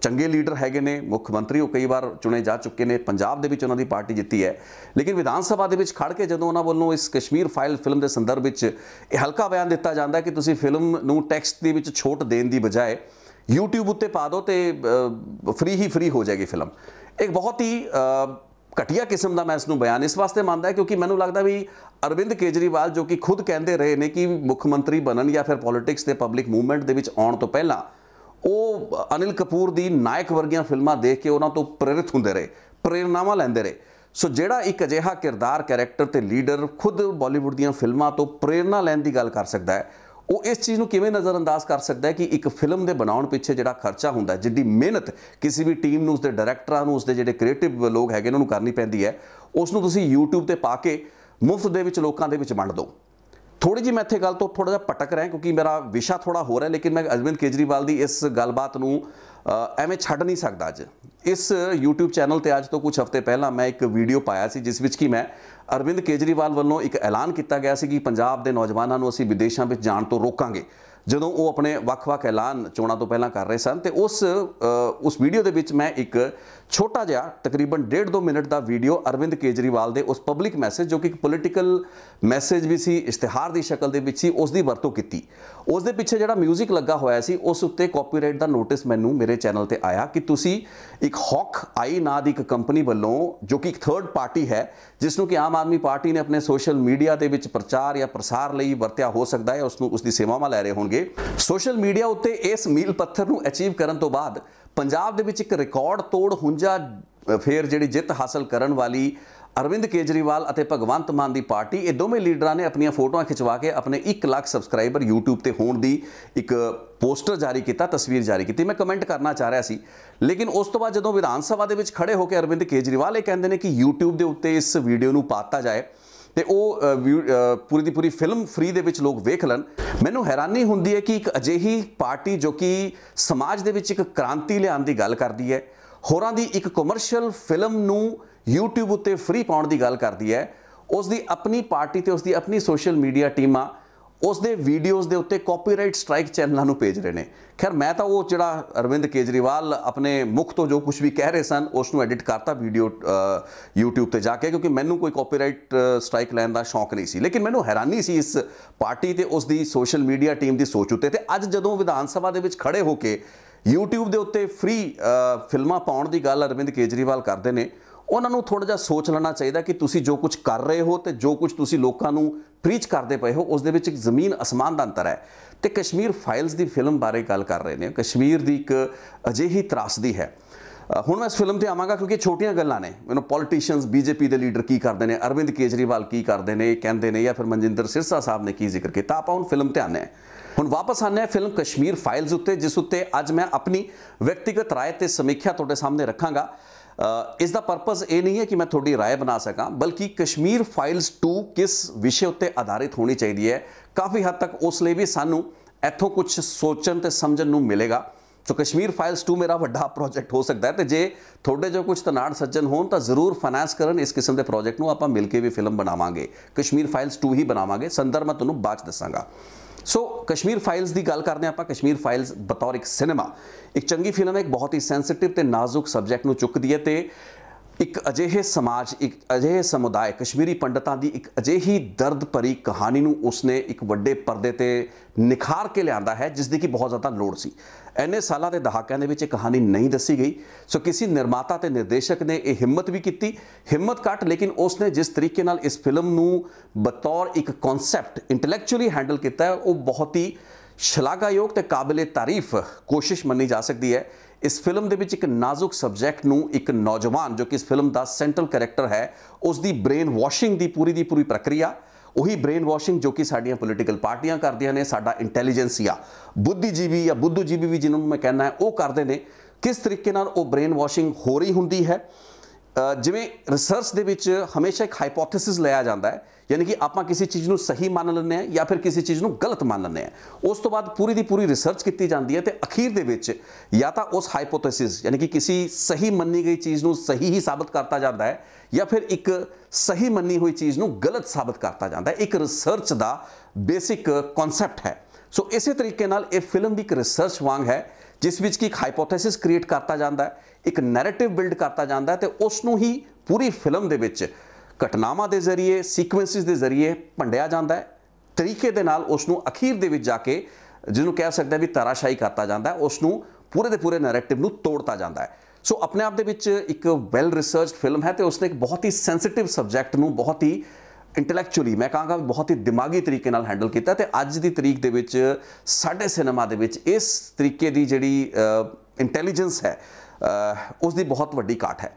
S1: ਚੰਗੇ ਲੀਡਰ ਹੈਗੇ ਨੇ ਮੁੱਖ ਮੰਤਰੀ ਉਹ ਕਈ ਵਾਰ ਚੁਣੇ ਜਾ ਚੁੱਕੇ ਨੇ ਪੰਜਾਬ ਦੇ ਵਿੱਚ ਉਹਨਾਂ ਦੀ ਪਾਰਟੀ ਜਿੱਤੀ ਹੈ ਲੇਕਿਨ ਵਿਧਾਨ ਸਭਾ ਦੇ ਵਿੱਚ ਖੜ ਕੇ ਜਦੋਂ ਉਹਨਾਂ ਵੱਲੋਂ ਇਸ ਕਸ਼ਮੀਰ ਫਾਈਲ ਫਿਲਮ ਦੇ ਸੰਦਰਭ ਵਿੱਚ ਇਹ ਹਲਕਾ ਬਿਆਨ ਦਿੱਤਾ ਜਾਂਦਾ ਕਿ ਤੁਸੀਂ ਫਿਲਮ ਨੂੰ ਟੈਕਸਟ ਦੇ ਵਿੱਚ ਛੋਟ ਦੇਣ ਦੀ ਬਜਾਏ YouTube ਉੱਤੇ ਪਾ ਦਿਓ ਤੇ ਫ੍ਰੀ ਹੀ ਫ੍ਰੀ ਹੋ ਜਾਏਗੀ ਫਿਲਮ ਇੱਕ ਬਹੁਤ ਹੀ ਘਟੀਆ ਕਿਸਮ ਦਾ ਮੈਂ ਇਸ ਨੂੰ ਬਿਆਨ ਇਸ ਵਾਸਤੇ ਮੰਨਦਾ ਕਿਉਂਕਿ ਮੈਨੂੰ ਲੱਗਦਾ ਵੀ ਅਰਵਿੰਦ ਕੇਜਰੀਵਾਲ ਜੋ ਕਿ ਖੁਦ ਕਹਿੰਦੇ ਰਹੇ ਨੇ ਕਿ ਮੁੱਖ ਮੰਤਰੀ ਬਣਨ ਜਾਂ ਫਿਰ ਪੋਲਿਟਿਕਸ ਤੇ ਪਬਲਿਕ ਮੂਵਮੈਂਟ ਦੇ ਵਿੱਚ ਆਉਣ ਤੋਂ ਪਹਿਲਾਂ ਉਹ ਅਨਿਲ ਕਪੂਰ ਦੀ ਨਾਇਕ ਵਰਗੀਆਂ ਫਿਲਮਾਂ ਦੇਖ ਕੇ ਉਹਨਾਂ ਤੋਂ ਪ੍ਰੇਰਿਤ ਹੁੰਦੇ ਰਹੇ ਪ੍ਰੇਰਣਾਵਾਂ ਲੈਂਦੇ ਰਹੇ ਸੋ ਜਿਹੜਾ ਇੱਕ ਅਜਿਹਾ ਕਿਰਦਾਰ ਕੈਰੈਕਟਰ ਤੇ ਲੀਡਰ ਖੁਦ ਬਾਲੀਵੁੱਡ ਦੀਆਂ ਫਿਲਮਾਂ ਤੋਂ ਪ੍ਰੇਰਣਾ ਲੈਣ ਦੀ ਗੱਲ ਕਰ ਸਕਦਾ ਹੈ ਉਹ ਇਸ ਚੀਜ਼ ਨੂੰ ਕਿਵੇਂ ਨਜ਼ਰਅੰਦਾਜ਼ ਕਰ ਸਕਦਾ ਹੈ ਕਿ ਇੱਕ ਫਿਲਮ ਦੇ ਬਣਾਉਣ ਪਿੱਛੇ ਜਿਹੜਾ ਖਰਚਾ ਹੁੰਦਾ ਜਿੱਡੀ ਮਿਹਨਤ ਕਿਸੇ ਵੀ ਟੀਮ ਨੂੰ ਉਸਦੇ ਡਾਇਰੈਕਟਰਾਂ ਨੂੰ ਉਸਦੇ ਜਿਹੜੇ ਕ੍ਰੀਏਟਿਵ ਲੋਕ ਹੈਗੇ ਉਹਨਾਂ ਨੂੰ ਕਰਨੀ ਪੈਂਦੀ ਹੈ ਉਸ ਨੂੰ ਤੁਸੀਂ YouTube ਤੇ ਪਾ ਕੇ ਮੁਫਤ ਦੇ ਵਿੱਚ ਲੋਕਾਂ ਦੇ ਵਿੱਚ ਵੰਡ ਦਿਓ ਥੋੜੀ ਜੀ ਮੈਂ ਇੱਥੇ ਗੱਲ ਤੋਂ ਥੋੜਾ ਜਿਹਾ ਪਟਕ ਰਿਹਾ ਕਿਉਂਕਿ ਮੇਰਾ ਵਿਸ਼ਾ ਥੋੜਾ ਹੋ ਰਿਹਾ ਲੇਕਿਨ ਮੈਂ ਅਰਵਿੰਦ ਕੇਜਰੀਵਾਲ ਦੀ ਇਸ ਗੱਲਬਾਤ ਨੂੰ ਐਵੇਂ ਛੱਡ ਨਹੀਂ ਸਕਦਾ ਅੱਜ ਇਸ YouTube ਚੈਨਲ ਤੇ ਅੱਜ ਤੋਂ ਕੁਝ ਹਫ਼ਤੇ ਪਹਿਲਾਂ ਮੈਂ ਇੱਕ ਵੀਡੀਓ ਪਾਇਆ ਸੀ ਜਿਸ ਵਿੱਚ ਕਿ ਮੈਂ ਅਰਵਿੰਦ ਕੇਜਰੀਵਾਲ ਵੱਲੋਂ ਇੱਕ ਐਲਾਨ ਕੀਤਾ ਗਿਆ ਸੀ ਕਿ ਪੰਜਾਬ ਦੇ ਨੌਜਵਾਨਾਂ ਨੂੰ ਅਸੀਂ ਵਿਦੇਸ਼ਾਂ ਵਿੱਚ ਜਾਣ ਤੋਂ ਰੋਕਾਂਗੇ ਜਦੋਂ ਉਹ ਆਪਣੇ ਵੱਖ-ਵੱਖ ਐਲਾਨ ਚੋਣਾਂ ਤੋਂ ਪਹਿਲਾਂ ਕਰ ਰਹੇ ਸਨ ਤੇ ਉਸ ਉਸ ਵੀਡੀਓ ਦੇ ਵਿੱਚ ਮੈਂ ਇੱਕ ਛੋਟਾ ਜਿਹਾ ਤਕਰੀਬਨ 1.5-2 ਮਿੰਟ ਦਾ ਵੀਡੀਓ ਅਰਵਿੰਦ ਕੇਜਰੀਵਾਲ ਦੇ ਉਸ ਪਬਲਿਕ ਮੈਸੇਜ ਜੋ ਕਿ ਇੱਕ ਪੋਲਿਟੀਕਲ ਮੈਸੇਜ ਵੀ ਸੀ ਇਸ਼ਤਿਹਾਰ ਦੀ ਸ਼ਕਲ ਦੇ ਵਿੱਚ ਸੀ ਉਸ ਦੀ ਵਰਤੋਂ ਕੀਤੀ ਉਸ ਦੇ ਪਿੱਛੇ ਜਿਹੜਾ 뮤직 ਲੱਗਾ ਹੋਇਆ ਸੀ ਉਸ ਉੱਤੇ ਕਾਪੀਰਾਈਟ ਦਾ ਨੋਟਿਸ ਮੈਨੂੰ ਮੇਰੇ ਚੈਨਲ ਤੇ ਆਇਆ ਕਿ ਤੁਸੀਂ ਇੱਕ ਹੌਕ ਆਈ ਨਾਂ ਦੀ ਇੱਕ ਕੰਪਨੀ ਵੱਲੋਂ ਜੋ ਕਿ ਇੱਕ ਥਰਡ ਪਾਰਟੀ ਹੈ ਜਿਸ ਨੂੰ ਕਿ ਆਮ ਆਦਮੀ ਪਾਰਟੀ ਨੇ ਆਪਣੇ ਸੋਸ਼ਲ ਮੀਡੀਆ ਦੇ ਵਿੱਚ ਪ੍ਰਚਾਰ ਜਾਂ ਪ੍ਰਸਾਰ ਲਈ ਵਰਤਿਆ ਹੋ ਸਕਦਾ ਹੈ ਉਸ ਨੂੰ ਉਸ ਦੀ ਸੇਵਾਵਾਂ ਲੈ ਰਹੇ ਹੋਣ ਹੋਣਗੇ ਸੋਸ਼ਲ ਮੀਡੀਆ ਉੱਤੇ ਇਸ ਮੀਲ ਪੱਥਰ ਨੂੰ ਅਚੀਵ ਕਰਨ ਤੋਂ ਬਾਅਦ ਪੰਜਾਬ ਦੇ ਵਿੱਚ ਇੱਕ ਰਿਕਾਰਡ ਤੋੜ ਹੁੰਜਾ ਫੇਰ ਜਿਹੜੀ ਜਿੱਤ ਹਾਸਲ ਕਰਨ ਵਾਲੀ ਅਰਵਿੰਦ ਕੇਜਰੀਵਾਲ ਅਤੇ ਭਗਵੰਤ ਮਾਨ ਦੀ ਪਾਰਟੀ ਇਹ ਦੋਵੇਂ ਲੀਡਰਾਂ ਨੇ ਆਪਣੀਆਂ ਫੋਟੋਆਂ ਖਿਚਵਾ ਕੇ ਆਪਣੇ 1 ਲੱਖ ਸਬਸਕ੍ਰਾਈਬਰ YouTube ਤੇ ਹੋਣ ਦੀ ਇੱਕ ਪੋਸਟਰ ਜਾਰੀ ਕੀਤਾ ਤਸਵੀਰ ਜਾਰੀ ਕੀਤੀ ਮੈਂ ਕਮੈਂਟ ਕਰਨਾ ਚਾਹ ਰਿਹਾ ਸੀ ਲੇਕਿਨ ਉਸ ਤੋਂ ਬਾਅਦ ਜਦੋਂ ਵਿਧਾਨ ਸਭਾ ਦੇ ਵਿੱਚ ਖੜੇ ਹੋ ਕੇ ਅਰਵਿੰਦ ਕੇਜਰੀਵਾਲ ਇਹ ਕਹਿੰਦੇ ਨੇ ਕਿ YouTube ਦੇ ਉੱਤੇ ਇਸ ਵੀਡੀਓ ਨੂੰ ਪਾਤਾ ਜਾਏ ਤੇ ਉਹ ਪੂਰੀ ਦੀ ਪੂਰੀ ਫਿਲਮ ਫ੍ਰੀ ਦੇ ਵਿੱਚ ਲੋਕ ਵੇਖ ਲੈਣ ਮੈਨੂੰ ਹੈਰਾਨੀ ਹੁੰਦੀ ਹੈ ਕਿ ਇੱਕ ਅਜਿਹੀ ਪਾਰਟੀ ਜੋ ਕਿ ਸਮਾਜ ਦੇ ਵਿੱਚ ਇੱਕ ਕ੍ਰਾਂਤੀ ਲਿਆਉਣ ਦੀ ਗੱਲ ਕਰਦੀ ਹੈ ਹੋਰਾਂ ਦੀ ਇੱਕ ਕਮਰਸ਼ੀਅਲ ਫਿਲਮ ਨੂੰ YouTube ਉੱਤੇ ਫ੍ਰੀ ਪਾਉਣ ਦੀ ਗੱਲ ਕਰਦੀ ਹੈ ਉਸ ਦੀ ਆਪਣੀ ਪਾਰਟੀ ਤੇ ਉਸ ਦੀ ਆਪਣੀ ਸੋਸ਼ਲ ਮੀਡੀਆ ਟੀਮਾਂ ਉਸ ਦੇ ਵੀਡੀਓਜ਼ ਦੇ ਉੱਤੇ ਕਾਪੀਰਾਈਟ ਸਟ੍ਰਾਈਕ ਚੈਨਲਾਂ ਨੂੰ ਭੇਜ ਰਹੇ ਨੇ ਖੈਰ ਮੈਂ ਤਾਂ ਉਹ ਜਿਹੜਾ ਅਰਵਿੰਦ ਕੇਜਰੀਵਾਲ ਆਪਣੇ ਮੁਖ ਤੋਂ ਜੋ ਕੁਝ ਵੀ ਕਹਿ ਰਹੇ ਸਨ ਉਸ ਨੂੰ ਐਡਿਟ ਕਰਤਾ ਵੀਡੀਓ YouTube ਤੇ ਜਾ ਕੇ ਕਿਉਂਕਿ ਮੈਨੂੰ ਕੋਈ ਕਾਪੀਰਾਈਟ ਸਟ੍ਰਾਈਕ ਲੈਣ ਦਾ ਸ਼ੌਂਕ ਨਹੀਂ ਸੀ ਲੇਕਿਨ ਮੈਨੂੰ ਹੈਰਾਨੀ ਸੀ ਇਸ ਪਾਰਟੀ ਤੇ ਉਸ ਦੀ ਸੋਸ਼ਲ ਮੀਡੀਆ ਟੀਮ ਦੀ ਸੋਚ ਉੱਤੇ ਤੇ ਅੱਜ ਜਦੋਂ ਵਿਧਾਨ ਸਭਾ ਦੇ ਵਿੱਚ ਖੜੇ ਹੋ ਕੇ YouTube ਦੇ ਉੱਤੇ ਫ੍ਰੀ ਫਿਲਮਾਂ ਪਾਉਣ ਦੀ ਗੱਲ ਅਰਵਿੰਦ ਕੇਜਰੀਵਾਲ ਕਰਦੇ ਨੇ ਉਹਨਾਂ ਨੂੰ ਥੋੜਾ ਜਿਹਾ ਸੋਚ ਲੈਣਾ ਚਾਹੀਦਾ ਕਿ ਤੁਸੀਂ ਜੋ ਕੁਝ ਕਰ ਰਹੇ ਹੋ ਤੇ ਜੋ ਕੁਝ ਤੁਸੀਂ ਲੋਕਾਂ ਨੂੰ ਪ੍ਰੀਚ ਕਰਦੇ ਪਏ ਹੋ ਉਸ ਦੇ ਵਿੱਚ ਇੱਕ ਜ਼ਮੀਨ ਅਸਮਾਨ ਦਾ ਅੰਤਰ ਹੈ ਤੇ ਕਸ਼ਮੀਰ ਫਾਈਲਸ ਦੀ ਫਿਲਮ ਬਾਰੇ ਗੱਲ ਕਰ ਰਹੇ ਨੇ ਕਸ਼ਮੀਰ ਦੀ ਇੱਕ ਅਜਿਹੀ ਤਰਾਸਦੀ ਹੈ ਹੁਣ ਮੈਂ ਇਸ ਫਿਲਮ ਤੇ ਆਵਾਂਗਾ ਕਿਉਂਕਿ ਛੋਟੀਆਂ ਗੱਲਾਂ ਨੇ ਮੈਨੂੰ ਪੋਲਿਟਿਸ਼ੀਅਨਸ ਬੀਜੇਪੀ ਦੇ ਲੀਡਰ ਕੀ ਕਰਦੇ ਨੇ ਅਰਵਿੰਦ ਕੇਜਰੀਵਾਲ ਕੀ ਕਰਦੇ ਨੇ ਕਹਿੰਦੇ ਨੇ ਜਾਂ ਫਿਰ ਮਨਜਿੰਦਰ ਸਿਰਸਾ ਸਾਹਿਬ ਨੇ ਕੀ ਜ਼ਿਕਰ ਕੀਤਾ ਆਪਾਂ ਹੁਣ ਫਿਲਮ ਤੇ ਆਨੇ ਹੁਣ ਵਾਪਸ ਆਨੇ ਆ ਫਿਲਮ ਕਸ਼ਮੀਰ ਫਾਈਲਸ ਉੱਤੇ ਜਿਸ ਉੱਤੇ ਅੱਜ ਮੈਂ ਆਪਣੀ ਵਿਅਕਤੀਗਤ رائے ਤੇ ਸਮੀਖਿਆ ਤੁਹਾਡੇ ਸਾਹਮਣੇ ਰੱਖਾਂਗਾ ਇਸ ਦਾ ਪਰਪਸ ਇਹ ਨਹੀਂ ਹੈ ਕਿ ਮੈਂ ਤੁਹਾਡੀ رائے ਬਣਾ ਸਕਾਂ ਬਲਕਿ ਕਸ਼ਮੀਰ ਫਾਈਲਸ 2 ਕਿਸ ਵਿਸ਼ੇ ਉੱਤੇ ਆਧਾਰਿਤ ਹੋਣੀ ਚਾਹੀਦੀ ਹੈ ਕਾਫੀ ਹੱਦ ਤੱਕ ਉਸ ਲਈ ਵੀ ਸਾਨੂੰ ਇੱਥੋਂ ਕੁਝ ਸੋਚਣ ਤੇ ਸਮਝਣ ਨੂੰ ਮਿਲੇਗਾ ਸੋ ਕਸ਼ਮੀਰ ਫਾਈਲਸ 2 ਮੇਰਾ ਵੱਡਾ ਪ੍ਰੋਜੈਕਟ ਹੋ ਸਕਦਾ ਹੈ ਤੇ ਜੇ ਤੁਹਾਡੇ ਜੋ ਕੁਝ ਤਨਾੜ ਸੱਜਣ ਹੋਣ ਤਾਂ ਜ਼ਰੂਰ ਫਾਈਨਾਂਸ ਕਰਨ ਇਸ ਕਿਸਮ ਦੇ ਪ੍ਰੋਜੈਕਟ ਨੂੰ ਆਪਾਂ ਮਿਲ ਕੇ ਵੀ ਫਿਲਮ ਬਣਾਵਾਂਗੇ ਕਸ਼ਮੀਰ ਫਾਈਲਸ 2 ਹੀ ਬਣਾਵਾਂਗੇ ਸੰਦਰਭ ਮੈਂ ਤੁਹਾਨੂੰ ਬਾਅਦ ਦੱਸਾਂਗਾ ਸੋ ਕਸ਼ਮੀਰ ਫਾਈਲਸ ਦੀ ਗੱਲ ਕਰਦੇ ਆਪਾਂ ਕਸ਼ਮੀਰ ਫਾਈਲਸ ਬਤੌਰ ਇੱਕ ਸਿਨੇਮਾ ਇੱਕ ਚੰਗੀ ਫਿਲਮ ਹੈ ਇੱਕ ਬਹੁਤ ਹੀ ਸੈਂਸਿਟਿਵ ਤੇ ਨਾਜ਼ੁਕ ਸਬਜੈਕਟ ਨੂੰ ਚੁੱਕਦੀ ਹੈ ਤੇ ਇੱਕ ਅਜਿਹੇ ਸਮਾਜ ਇੱਕ ਅਜਿਹੇ ਸਮੁਦਾਇ ਕਸ਼ਮੀਰੀ ਪੰਡਤਾਂ ਦੀ ਇੱਕ ਅਜਿਹੀ ਦਰਦ ਭਰੀ ਕਹਾਣੀ ਨੂੰ ਉਸਨੇ ਇੱਕ ਵੱਡੇ ਪਰਦੇ ਤੇ ਨਿਖਾਰ ਕੇ ਲਿਆਂਦਾ ਹੈ ਜਿਸ ਦੀ ਕਿ ਬਹੁਤ ਜ਼ਿਆਦਾ ਲੋੜ ਸੀ ਐਨੇ ਸਾਲਾਂ ਦੇ ਦਹਾਕਿਆਂ ਦੇ ਵਿੱਚ ਇਹ ਕਹਾਣੀ ਨਹੀਂ ਦੱਸੀ ਗਈ ਸੋ ਕਿਸੇ ਨਿਰਮਾਤਾ ਤੇ ਨਿਰਦੇਸ਼ਕ ਨੇ ਇਹ ਹਿੰਮਤ ਵੀ ਕੀਤੀ ਹਿੰਮਤ ਘੱਟ ਲੇਕਿਨ ਉਸਨੇ ਜਿਸ ਤਰੀਕੇ ਨਾਲ ਇਸ ਫਿਲਮ ਨੂੰ ਬਤੌਰ ਇੱਕ ਕਨਸੈਪਟ ਇੰਟੈਲੈਕਚੁਅਲੀ ਹੈਂਡਲ ਕੀਤਾ ਹੈ ਉਹ ਬਹੁਤ ਹੀ ਸ਼ਲਾਘਾਯੋਗ ਤੇ ਕਾਬਿਲ ਤਾਰੀਫ ਕੋਸ਼ਿਸ਼ ਮੰਨੀ ਜਾ ਸਕਦੀ ਹੈ ਇਸ ਫਿਲਮ ਦੇ ਵਿੱਚ ਇੱਕ ਨਾਜ਼ੁਕ ਸਬਜੈਕਟ ਨੂੰ ਇੱਕ ਨੌਜਵਾਨ ਜੋ ਕਿ ਇਸ ਫਿਲਮ ਦਾ ਸੈਂਟਰਲ ਕੈਰੈਕਟਰ ਹੈ ਉਸ ਦੀ ਬ੍ਰੇਨ ਵਾਸ਼ਿੰਗ ਦੀ ਪੂਰੀ ਦੀ ਪੂਰੀ ਪ੍ਰਕਿਰਿਆ ਉਹੀ ਬ੍ਰੇਨ ਵਾਸ਼ਿੰਗ ਜੋ ਕਿ ਸਾਡੀਆਂ ਪੋਲੀਟੀਕਲ ਪਾਰਟੀਆਂ ਕਰਦੀਆਂ ਨੇ ਸਾਡਾ ਇੰਟੈਲੀਜੈਂਸੀਆ ਬੁੱਧੀਜੀਵੀ ਜਾਂ ਬੁੱਧੂਜੀਵੀ ਵੀ ਜਿਨ੍ਹਾਂ ਨੂੰ ਮੈਂ ਕਹਿੰਦਾ ਉਹ ਕਰਦੇ ਨੇ ਕਿਸ ਤਰੀਕੇ ਨਾਲ ਉਹ ਬ੍ਰੇਨ ਵਾਸ਼ਿੰਗ ਹੋ ਰਹੀ ਹੁੰਦੀ ਹੈ ਜਿਵੇਂ ਰਿਸਰਚ ਦੇ ਵਿੱਚ ਹਮੇਸ਼ਾ ਇੱਕ ਹਾਈਪੋਥੈਸਿਸ ਲਿਆ ਜਾਂਦਾ ਹੈ ਯਾਨੀ ਕਿ ਆਪਾਂ ਕਿਸੇ ਚੀਜ਼ ਨੂੰ ਸਹੀ ਮੰਨ ਲੈਂਦੇ ਆ ਜਾਂ ਫਿਰ ਕਿਸੇ ਚੀਜ਼ ਨੂੰ ਗਲਤ ਮੰਨ ਲੈਂਦੇ ਆ ਉਸ ਤੋਂ ਬਾਅਦ ਪੂਰੀ ਦੀ ਪੂਰੀ ਰਿਸਰਚ ਕੀਤੀ ਜਾਂਦੀ ਹੈ ਤੇ ਅਖੀਰ ਦੇ ਵਿੱਚ ਜਾਂ ਤਾਂ ਉਸ ਹਾਈਪੋਥੈਸਿਸ ਯਾਨੀ ਕਿ ਕਿਸੇ ਸਹੀ ਮੰਨੀ ਗਈ ਚੀਜ਼ ਨੂੰ ਸਹੀ ਹੀ ਸਾਬਤ ਕਰਤਾ ਜਾਂਦਾ ਹੈ ਜਾਂ ਫਿਰ ਇੱਕ ਸਹੀ ਮੰਨੀ ਹੋਈ ਚੀਜ਼ ਨੂੰ ਗਲਤ ਸਾਬਤ ਕਰਤਾ ਜਾਂਦਾ ਹੈ ਇੱਕ ਰਿਸਰਚ ਦਾ ਬੇਸਿਕ ਕਨਸੈਪਟ ਹੈ ਸੋ ਇਸੇ ਤਰੀਕੇ ਨਾਲ ਇਹ ਫਿਲਮ ਵੀ ਇੱਕ ਰਿਸਰਚ ਵਾਂਗ ਹੈ ਜਿਸ ਵਿੱਚ ਕੀ ਇੱਕ ਹਾਈਪੋਥੈਸਿਸ ਕ੍ਰੀਏਟ ਕਰਤਾ ਜਾਂਦਾ ਹੈ ਇੱਕ ਨੈਰੇਟਿਵ ਬਿਲਡ ਕਰਤਾ ਜਾਂਦਾ ਹੈ ਤੇ ਉਸ ਨੂੰ ਹੀ ਪੂਰੀ ਫਿਲਮ ਦੇ ਵਿੱਚ ਘਟਨਾਵਾਂ ਦੇ ਜ਼ਰੀਏ ਸੀਕੁਐਂਸਿਸ ਦੇ ਜ਼ਰੀਏ ਭੰਡਿਆ ਜਾਂਦਾ ਹੈ ਤਰੀਕੇ ਦੇ ਨਾਲ ਉਸ ਨੂੰ ਅਖੀਰ ਦੇ ਵਿੱਚ ਜਾ ਕੇ ਜਿਹਨੂੰ ਕਹਿ ਆ ਵੀ ਤਰਾਸ਼ਾਈ ਕਰਤਾ ਜਾਂਦਾ ਹੈ ਉਸ ਨੂੰ ਪੂਰੇ ਦੇ ਪੂਰੇ ਨੈਰੇਟਿਵ ਨੂੰ ਤੋੜਤਾ ਜਾਂਦਾ ਹੈ ਸੋ ਆਪਣੇ ਆਪ ਦੇ ਵਿੱਚ ਇੱਕ ਵੈਲ ਰਿਸਰਚਡ ਫਿਲਮ ਹੈ ਤੇ ਉਸਨੇ ਇੱਕ ਬਹੁਤ ਹੀ ਸੈਂਸਿਟਿਵ ਸਬਜੈਕਟ ਨੂੰ ਬਹੁਤ ਹੀ ਇੰਟੈਲੈਕਚੁਅਲੀ ਮੈਂ ਕਹਾਂਗਾ ਬਹੁਤ ਹੀ ਦਿਮਾਗੀ ਤਰੀਕੇ ਨਾਲ ਹੈਂਡਲ ਕੀਤਾ ਤੇ ਅੱਜ ਦੀ ਤਰੀਕ ਦੇ ਵਿੱਚ ਸਾਡੇ ਸਿਨੇਮਾ ਦੇ ਵਿੱਚ ਇਸ ਤਰੀਕੇ ਦੀ ਜਿਹੜੀ ਇੰਟੈਲੀਜੈਂਸ ਹੈ ਉਸ ਦੀ ਬਹੁਤ ਵੱਡੀ ਘਾਟ ਹੈ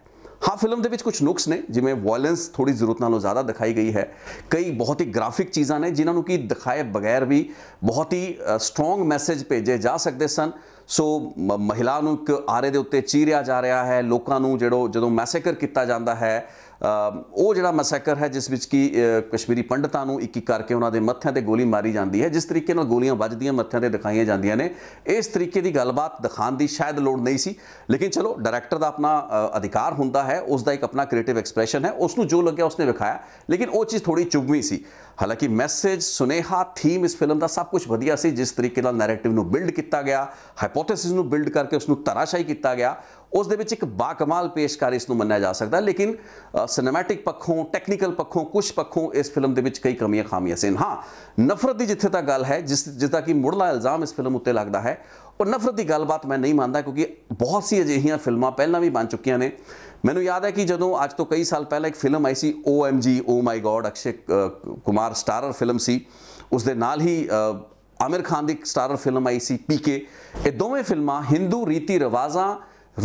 S1: ਹਾਂ ਫਿਲਮ ਦੇ ਵਿੱਚ ਕੁਝ ਨੁਕਸ ਨੇ ਜਿਵੇਂ ਵਾਇਲੈਂਸ ਥੋੜੀ ਜ਼ਰੂਰਤ ਨਾਲੋਂ ਜ਼ਿਆਦਾ ਦਿਖਾਈ ਗਈ ਹੈ ਕਈ ਬਹੁਤ ਹੀ ਗ੍ਰਾਫਿਕ ਚੀਜ਼ਾਂ ਨੇ ਜਿਨ੍ਹਾਂ ਨੂੰ ਕੀ ਦਿਖਾਏ ਬਗੈਰ ਵੀ ਬਹੁਤ ਹੀ ਸਟਰੋਂਗ ਮੈਸੇਜ ਭੇਜੇ ਜਾ ਸਕਦੇ ਸਨ ਸੋ ਮਹਿਲਾ ਨੂੰ ਇੱਕ ਆਰੇ ਦੇ ਉੱਤੇ ਚੀਰਿਆ ਜਾ ਰਿਹਾ ਹੈ ਲੋਕਾਂ ਨੂੰ ਜਿਹੜੋ ਜਦੋਂ ਮੈਸੇਕਰ ਕੀਤਾ ਜਾਂਦਾ ਹੈ ਉਹ ਜਿਹੜਾ ਮਸੈਕਰ ਹੈ ਜਿਸ ਵਿੱਚ ਕਿ ਕਸ਼ਮੀਰੀ ਪੰਡਤਾਂ ਨੂੰ ਇੱਕ ਇੱਕ ਕਰਕੇ ਉਹਨਾਂ ਦੇ ਮੱਥਿਆਂ ਤੇ ਗੋਲੀ ਮਾਰੀ ਜਾਂਦੀ ਹੈ ਜਿਸ ਤਰੀਕੇ ਨਾਲ ਗੋਲੀਆਂ ਵੱਜਦੀਆਂ ਮੱਥਿਆਂ ਤੇ ਦਿਖਾਈਆਂ ਜਾਂਦੀਆਂ ਨੇ ਇਸ ਤਰੀਕੇ ਦੀ ਗੱਲਬਾਤ ਦਿਖਾਣ ਦੀ ਸ਼ਾਇਦ ਲੋੜ ਨਹੀਂ ਸੀ ਲੇਕਿਨ ਚਲੋ ਡਾਇਰੈਕਟਰ ਦਾ ਆਪਣਾ ਅਧਿਕਾਰ ਹੁੰਦਾ ਹੈ ਉਸ ਦਾ ਇੱਕ ਆਪਣਾ ਕ੍ਰੀਏਟਿਵ ਐਕਸਪ੍ਰੈਸ਼ਨ ਹੈ ਉਸ ਨੂੰ ਜੋ ਲੱਗਿਆ ਉਸਨੇ ਵਿਖਾਇਆ ਲੇਕਿਨ ਉਹ ਚੀਜ਼ ਥੋੜੀ ਚੁਗਵੀ ਸੀ ਹਾਲਾਂਕਿ ਮੈਸੇਜ ਸੁਨੇਹਾ ਥੀਮ ਇਸ ਫਿਲਮ ਦਾ ਸਭ ਕੁਝ ਵਧੀਆ ਸੀ ਜਿਸ ਤਰੀਕੇ ਨਾਲ ਨੈਰੇਟਿਵ ਨੂੰ ਬਿਲਡ ਕੀਤਾ ਗਿਆ ਹਾਈਪੋਥੈਸਿਸ ਨੂੰ ਬਿਲਡ ਕਰਕੇ ਉਸ ਨੂੰ ਤਰਾਸ਼ਾਈ ਕੀਤਾ ਗਿਆ ਉਸ ਦੇ ਵਿੱਚ ਇੱਕ ਬਾਕਮਾਲ ਪੇਸ਼ਕਾਰ ਇਸ ਨੂੰ ਮੰਨਿਆ ਜਾ ਸਕਦਾ ਲੇਕਿਨ ਸਿਨੇਮੈਟਿਕ ਪੱਖੋਂ ਟੈਕਨੀਕਲ ਪੱਖੋਂ ਕੁਝ ਪੱਖੋਂ ਇਸ ਫਿਲਮ ਦੇ ਵਿੱਚ ਕਈ ਕਮੀਆਂ ਖਾਮੀਆਂ ਸਨ ਹਾਂ ਨਫ਼ਰਤ ਦੀ ਜਿੱਥੇ ਤੱਕ ਗੱਲ ਹੈ ਜਿਸ ਜਿਸ ਦਾ ਕਿ ਮੁੱਢਲਾ ਇਲਜ਼ਾਮ ਇਸ ਫਿਲਮ ਉੱਤੇ ਲੱਗਦਾ ਹੈ ਉਹ ਨਫ਼ਰਤ ਦੀ ਗੱਲਬਾਤ ਮੈਂ ਨਹੀਂ ਮੰਨਦਾ ਕਿਉਂਕਿ ਬਹੁਤ ਸੀ ਅਜਿਹੀਆਂ ਫਿਲਮਾਂ ਪਹਿਲਾਂ ਵੀ ਬਣ ਚੁੱਕੀਆਂ ਨੇ ਮੈਨੂੰ ਯਾਦ ਹੈ ਕਿ ਜਦੋਂ ਅੱਜ ਤੋਂ ਕਈ ਸਾਲ ਪਹਿਲਾਂ ਇੱਕ ਫਿਲਮ ਆਈ ਸੀ OMG oh my god Akshay Kumar starrer film ਸੀ ਉਸ ਦੇ ਨਾਲ ਹੀ ਆਮਿਰ ਖਾਨ ਦੀ ਸਟਾਰਰ ਫਿਲਮ ਆਈ ਸੀ ਪੀਕੇ ਇਹ ਦੋਵੇਂ ਫਿਲਮਾਂ ਹਿੰਦੂ ਰੀਤੀ ਰਿਵਾਜ਼ਾਂ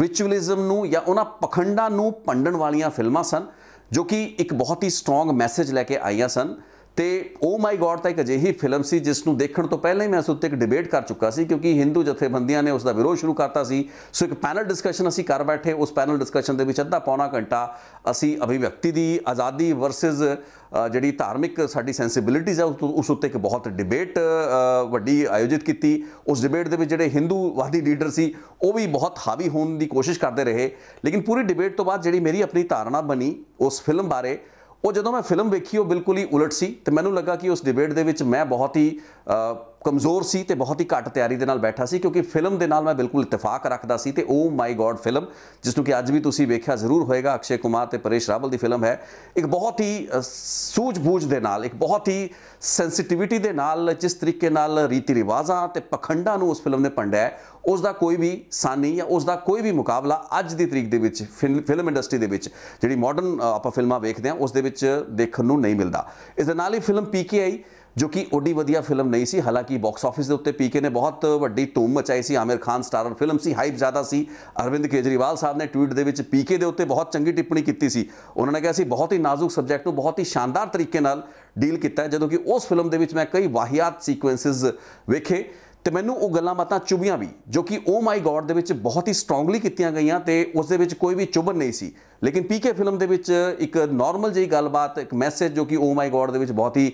S1: ਰਿਚੁਅਲਿਜ਼ਮ ਨੂੰ ਜਾਂ ਉਹਨਾਂ ਪਖੰਡਾਂ ਨੂੰ ਭੰਡਣ ਵਾਲੀਆਂ ਫਿਲਮਾਂ ਸਨ ਜੋ ਕਿ ਇੱਕ ਬਹੁਤ ਹੀ ਸਟਰੋਂਗ ਮੈਸੇਜ ਲੈ ਕੇ ਆਈਆਂ ਸਨ ਤੇ ਓ ਮਾਈ ਗੋਡ ਤਾਂ ਇੱਕ ਅਜਿਹੀ ਫਿਲਮ ਸੀ ਜਿਸ ਨੂੰ ਦੇਖਣ ਤੋਂ ਪਹਿਲਾਂ ਹੀ ਮੈਂ ਉਸ ਉੱਤੇ ਇੱਕ ਡਿਬੇਟ ਕਰ ਚੁੱਕਾ ਸੀ ਕਿਉਂਕਿ ਹਿੰਦੂ ਜਥੇਬੰਦੀਆਂ ਨੇ ਉਸ ਦਾ ਵਿਰੋਧ ਸ਼ੁਰੂ ਕਰਤਾ ਸੀ ਸੋ ਇੱਕ ਪੈਨਲ ਡਿਸਕਸ਼ਨ ਅਸੀਂ ਕਰ ਬੈਠੇ ਉਸ ਪੈਨਲ ਡਿਸਕਸ਼ਨ ਦੇ ਵਿੱਚ ਅੱਧਾ ਪੌਣਾ ਘੰਟਾ ਅਸੀਂ ਅਭਿਵਿਅਕਤੀ ਦੀ ਆਜ਼ਾਦੀ ਵਰਸਸ ਜਿਹੜੀ ਧਾਰਮਿਕ ਸਾਡੀ ਸੈਂਸਿਬਿਲਿਟੀਜ਼ ਆ ਉਸ ਉੱਤੇ ਇੱਕ ਬਹੁਤ ਡਿਬੇਟ ਵੱਡੀ ਆਯੋਜਿਤ ਕੀਤੀ ਉਸ ਡਿਬੇਟ ਦੇ ਵਿੱਚ ਜਿਹੜੇ ਹਿੰਦੂਵਾਦੀ ਲੀਡਰ ਸੀ ਉਹ ਵੀ ਬਹੁਤ ਹਾਵੀ ਹੋਣ ਦੀ ਕੋਸ਼ਿਸ਼ ਕਰਦੇ ਰਹੇ ਲੇਕਿਨ ਪੂਰੀ ਡਿਬੇਟ ਤੋਂ ਬਾਅਦ ਜਿਹੜੀ ਮੇਰੀ ਆਪਣੀ ਧਾਰਨਾ ਬਣੀ ਉਸ ਫਿਲਮ ਬਾਰੇ ਉਹ ਜਦੋਂ ਮੈਂ ਫਿਲਮ ਵੇਖੀ ਉਹ ਬਿਲਕੁਲ ਹੀ ਉਲਟ ਸੀ ਤੇ ਮੈਨੂੰ ਲੱਗਾ ਕਿ ਉਸ ਡਿਬੇਟ ਦੇ ਵਿੱਚ ਮੈਂ ਬਹੁਤ ਹੀ ਕਮਜ਼ੋਰ ਸੀ ਤੇ ਬਹੁਤ ਹੀ ਘੱਟ ਤਿਆਰੀ ਦੇ ਨਾਲ ਬੈਠਾ ਸੀ ਕਿਉਂਕਿ ਫਿਲਮ ਦੇ ਨਾਲ ਮੈਂ ਬਿਲਕੁਲ ਇਤਫਾਕ ਰੱਖਦਾ ਸੀ ਤੇ ਓ ਮਾਈ ਗੋਡ ਫਿਲਮ ਜਿਸ ਨੂੰ ਕਿ ਅੱਜ ਵੀ ਤੁਸੀਂ ਵੇਖਿਆ ਜ਼ਰੂਰ ਹੋਏਗਾ ਅਕਸ਼ੇ ਕੁਮਾਰ ਤੇ ਪਰੇਸ਼ ਰਾਵਲ ਦੀ ਫਿਲਮ ਹੈ ਇੱਕ ਬਹੁਤ ਹੀ ਸੂਝ-ਬੂਝ ਦੇ ਨਾਲ ਇੱਕ ਬਹੁਤ ਹੀ ਸੈਂਸਿਟੀਵਿਟੀ ਦੇ ਨਾਲ ਜਿਸ ਤਰੀਕੇ ਨਾਲ ਰੀਤੀ ਰਿਵਾਜ਼ਾਂ ਤੇ ਪਖੰਡਾਂ ਨੂੰ ਉਸ ਫਿਲਮ ਨੇ ਪੰਡਿਆ ਉਸ ਦਾ ਕੋਈ ਵੀ ਸਾਨੀ ਜਾਂ ਉਸ ਦਾ ਕੋਈ ਵੀ ਮੁਕਾਬਲਾ ਅੱਜ ਦੀ ਤਰੀਕ ਦੇ ਵਿੱਚ ਫਿਲਮ ਇੰਡਸਟਰੀ ਦੇ ਵਿੱਚ ਜਿਹੜੀ ਮਾਡਰਨ ਆਪਾਂ ਫਿਲਮਾਂ ਵੇਖਦੇ ਆ ਉਸ ਦੇ ਵਿੱਚ ਦੇਖਣ ਨੂੰ ਨਹੀਂ ਮਿਲਦਾ ਇਸ ਦੇ ਨਾਲ ਹੀ ਫਿਲਮ ਪੀਕੇ ਆਈ ਜੋ ਕਿ ਓਡੀ ਵਧੀਆ ਫਿਲਮ ਨਹੀਂ ਸੀ ਹਾਲਾਂਕਿ ਬਾਕਸ ਆਫਿਸ ਦੇ ਉੱਤੇ ਪੀਕੇ ਨੇ ਬਹੁਤ ਵੱਡੀ ਧੂਮ ਮਚਾਈ ਸੀ ਆਮਿਰ ਖਾਨ ਸਟਾਰਰ ਫਿਲਮ ਸੀ ਹਾਈਪ ਜ਼ਿਆਦਾ ਸੀ ਅਰਵਿੰਦ ਕੇਜਰੀਵਾਲ ਸਾਹਿਬ ਨੇ ਟਵੀਟ ਦੇ ਵਿੱਚ ਪੀਕੇ ਦੇ ਉੱਤੇ ਬਹੁਤ ਚੰਗੀ ਟਿੱਪਣੀ ਕੀਤੀ ਸੀ ਉਹਨਾਂ ਨੇ ਕਿਹਾ ਸੀ ਬਹੁਤ ਹੀ ਨਾਜ਼ੁਕ ਸਬਜੈਕਟ ਨੂੰ ਬਹੁਤ ਹੀ ਸ਼ਾਨਦਾਰ ਤਰੀਕੇ ਨਾਲ ਡੀਲ ਕੀਤਾ ਜਦੋਂ ਕਿ ਉਸ ਫਿਲਮ ਦੇ ਵਿੱਚ ਮੈਂ ਕਈ ਵਾਹੀਆਤ ਸੀਕੁਐਂਸਸ ਵੇਖੇ ਤੇ ਮੈਨੂੰ ਉਹ ਗੱਲਾਂ ਬਾਤਾਂ ਚੁਬੀਆਂ ਵੀ ਜੋ ਕਿ ਓ ਮਾਈ ਗॉड ਦੇ ਵਿੱਚ ਬਹੁਤ ਹੀ ਸਟਰੋਂਗਲੀ ਕੀਤੀਆਂ ਗਈਆਂ ਤੇ ਉਸ ਦੇ ਵਿੱਚ ਕੋਈ ਵੀ ਚੁਬਨ ਨਹੀਂ ਸੀ ਲੇਕਿਨ ਪੀਕੇ ਫਿਲਮ ਦੇ ਵਿੱਚ ਇੱਕ ਨਾਰਮਲ ਜਿਹੀ ਗੱਲਬਾਤ ਇੱਕ ਮੈਸੇਜ ਜੋ ਕਿ ਓ ਮਾਈ ਗॉड ਦੇ ਵਿੱਚ ਬਹੁਤ ਹੀ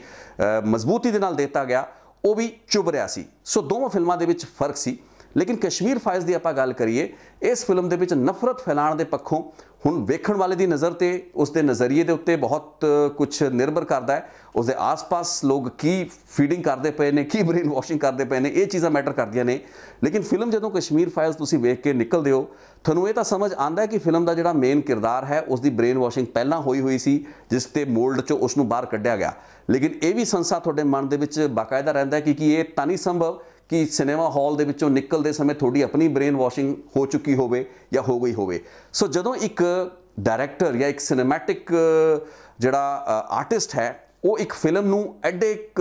S1: ਮਜ਼ਬੂਤੀ ਦੇ ਨਾਲ ਦਿੱਤਾ ਗਿਆ ਉਹ ਵੀ ਚੁਬ ਰਿਹਾ ਸੀ ਸੋ ਦੋਵਾਂ ਫਿਲਮਾਂ ਦੇ ਵਿੱਚ ਫਰਕ ਸੀ ਲੇਕਿਨ ਕਸ਼ਮੀਰ ਫਾਈਲਸ ਦੀ ਆਪਾਂ ਗੱਲ ਕਰੀਏ ਇਸ ਫਿਲਮ ਦੇ ਵਿੱਚ ਨਫ਼ਰਤ ਫੈਲਾਉਣ ਦੇ ਪੱਖੋਂ ਹੁਣ ਵੇਖਣ ਵਾਲੇ ਦੀ ਨਜ਼ਰ ਤੇ ਉਸ ਦੇ ਨਜ਼ਰੀਏ ਦੇ ਉੱਤੇ ਬਹੁਤ ਕੁਝ ਨਿਰਭਰ ਕਰਦਾ ਹੈ ਉਸ ਦੇ ਆਸ-ਪਾਸ ਲੋਕ ਕੀ ਫੀਡਿੰਗ ਕਰਦੇ ਪਏ ਨੇ ਕੀ ਬ੍ਰੇਨ ਵਾਸ਼ਿੰਗ ਕਰਦੇ ਪਏ ਨੇ ਇਹ ਚੀਜ਼ਾਂ ਮੈਟਰ ਕਰਦੀਆਂ ਨੇ ਲੇਕਿਨ ਫਿਲਮ ਜਦੋਂ ਕਸ਼ਮੀਰ ਫਾਈਲਸ ਤੁਸੀਂ ਵੇਖ ਕੇ ਨਿਕਲਦੇ ਹੋ ਤੁਹਾਨੂੰ ਇਹ ਤਾਂ ਸਮਝ ਆਂਦਾ ਹੈ ਕਿ ਫਿਲਮ ਦਾ ਜਿਹੜਾ ਮੇਨ ਕਿਰਦਾਰ ਹੈ ਉਸ ਦੀ ਬ੍ਰੇਨ ਵਾਸ਼ਿੰਗ ਪਹਿਲਾਂ ਹੋਈ ਹੋਈ ਸੀ ਜਿਸ ਤੇ ਮੋਲਡ ਚੋਂ ਉਸ ਨੂੰ ਬਾਹਰ ਕੱਢਿਆ ਗਿਆ ਲੇਕਿਨ ਇਹ ਵੀ ਸੰਸਾ ਤੁਹਾਡੇ ਮਨ ਦੇ ਵਿੱਚ ਬਾਕਾਇਦਾ ਰਹਿੰਦਾ ਹੈ ਕਿ ਕੀ ਇਹ ਤਾਂ ਨਹੀਂ ਸੰਭਵ ਕਿ ਸਿਨੇਮਾ ਹਾਲ ਦੇ ਵਿੱਚੋਂ ਨਿਕਲਦੇ ਸਮੇਂ ਤੁਹਾਡੀ ਆਪਣੀ ਬ੍ਰੇਨ ਵਾਸ਼ਿੰਗ ਹੋ ਚੁੱਕੀ ਹੋਵੇ ਜਾਂ ਹੋ ਗਈ ਹੋਵੇ ਸੋ ਜਦੋਂ ਇੱਕ ਡਾਇਰੈਕਟਰ ਜਾਂ ਇੱਕ ਸਿਨੇਮੈਟਿਕ ਜਿਹੜਾ ਆਰਟਿਸਟ ਹੈ ਉਹ ਇੱਕ ਫਿਲਮ ਨੂੰ ਐਡੇ ਇੱਕ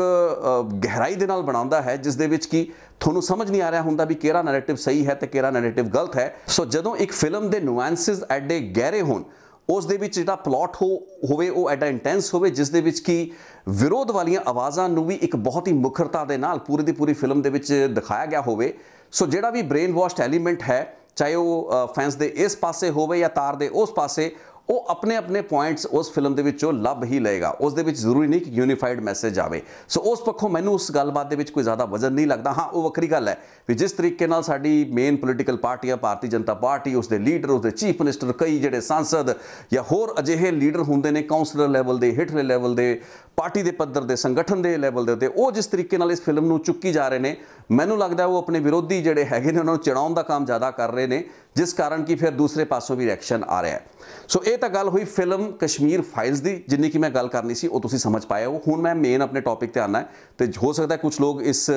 S1: ਗਹਿਰਾਈ ਦੇ ਨਾਲ ਬਣਾਉਂਦਾ ਹੈ ਜਿਸ ਦੇ ਵਿੱਚ ਕੀ ਤੁਹਾਨੂੰ ਸਮਝ ਨਹੀਂ ਆ ਰਿਹਾ ਹੁੰਦਾ ਵੀ ਕਿਹੜਾ ਨੈਰੇਟਿਵ ਸਹੀ ਹੈ ਤੇ ਕਿਹੜਾ ਨੈਰੇਟਿਵ ਗਲਤ ਹੈ ਸੋ ਜਦੋਂ ਇੱਕ ਫਿਲਮ ਦੇ ਨੁਆਂਸਸ ਐਡੇ ਗਹਿਰੇ ਹੋਣ ਉਸ ਦੇ ਵਿੱਚ ਜਿਹੜਾ ਪਲਾਟ ਹੋ ਹੋਵੇ ਉਹ ਐਡਾ ਇੰਟੈਂਸ ਹੋਵੇ ਜਿਸ ਦੇ ਵਿੱਚ ਕੀ ਵਿਰੋਧ ਵਾਲੀਆਂ ਆਵਾਜ਼ਾਂ ਨੂੰ ਵੀ ਇੱਕ ਬਹੁਤ ਹੀ ਮੁਖਰਤਾ ਦੇ ਨਾਲ ਪੂਰੀ ਦੀ ਪੂਰੀ ਫਿਲਮ ਦੇ ਵਿੱਚ ਦਿਖਾਇਆ ਗਿਆ ਹੋਵੇ ਸੋ ਜਿਹੜਾ ਵੀ ਬ੍ਰੇਨ ਵਾਸ਼ਡ ਐਲੀਮੈਂਟ ਹੈ ਚਾਹੇ ਉਹ ਫੈਂਸ ਦੇ ਇਸ ਪਾਸੇ ਹੋਵੇ ਜਾਂ ਤਾਰ ਦੇ ਉਸ ਪਾਸੇ ਉਹ ਆਪਣੇ ਆਪਣੇ ਪੁਆਇੰਟਸ ਉਸ ਫਿਲਮ ਦੇ ਵਿੱਚੋਂ ਲੱਭ ਹੀ ਲਏਗਾ ਉਸ ਦੇ ਵਿੱਚ ਜ਼ਰੂਰੀ ਨਹੀਂ ਕਿ ਯੂਨੀਫਾਈਡ ਮੈਸੇਜ ਆਵੇ ਸੋ ਉਸ ਪੱਖੋਂ ਮੈਨੂੰ ਉਸ ਗੱਲਬਾਤ ਦੇ ਵਿੱਚ ਕੋਈ ਜ਼ਿਆਦਾ ਵਜ਼ਨ ਨਹੀਂ ਲੱਗਦਾ ਹਾਂ ਉਹ ਵੱਖਰੀ ਗੱਲ ਹੈ ਵੀ ਜਿਸ ਤਰੀਕੇ ਨਾਲ ਸਾਡੀ ਮੇਨ ਪੋਲੀਟੀਕਲ ਪਾਰਟੀਆਂ ਭਾਰਤੀ ਜਨਤਾ ਪਾਰਟੀ ਉਸ ਦੇ ਲੀਡਰ ਉਸ ਦੇ ਚੀਫ ਮਿਨਿਸਟਰ ਕਈ ਜਿਹੜੇ ਸੰਸਦ ਜਾਂ ਹੋਰ ਅਜਿਹੇ ਲੀਡਰ ਹੁੰਦੇ ਨੇ ਕਾਉਂਸਲਰ ਲੈਵਲ ਦੇ ਹੇਠਲੇ ਲੈਵਲ ਦੇ ਪਾਰਟੀ ਦੇ ਪੱਧਰ ਦੇ ਸੰਗਠਨ ਦੇ ਲੈਵਲ ਦੇ ਉੱਤੇ ਉਹ ਜਿਸ ਤਰੀਕੇ ਨਾਲ ਇਸ ਫਿਲਮ ਨੂੰ ਚੁੱਕੀ ਜਾ ਰਹੇ ਨੇ ਮੈਨੂੰ ਲੱਗਦਾ ਉਹ ਆਪਣੇ ਵਿਰੋਧੀ ਜਿਹੜੇ ਹੈਗੇ ਨੇ ਉਹਨਾਂ ਨੂੰ ਚੜਾਉਣ ਦਾ ਕੰਮ ਜ਼ਿਆਦਾ ਕਰ ਰਹੇ ਨੇ ਜਿਸ ਕਾਰਨ ਕਿ ਫਿਰ ਦੂਸਰੇ ਪਾਸੋਂ ਵੀ ਰਿਐਕਸ਼ਨ ਆ ਰਿਹਾ ਹੈ ਸੋ ਇਹ ਇਹ ਤਾਂ ਗੱਲ ਹੋਈ ਫਿਲਮ ਕਸ਼ਮੀਰ ਫਾਈਲਸ ਦੀ ਜਿੰਨੀ ਕਿ ਮੈਂ ਗੱਲ ਕਰਨੀ ਸੀ ਉਹ ਤੁਸੀਂ ਸਮਝ ਪਾਏ ਹੋ ਹੁਣ ਮੈਂ ਮੇਨ ਆਪਣੇ ਟੌਪਿਕ ਤੇ ਆਣਾ ਹੈ ਤੇ ਹੋ ਸਕਦਾ ਕੁਝ ਲੋਕ ਇਸ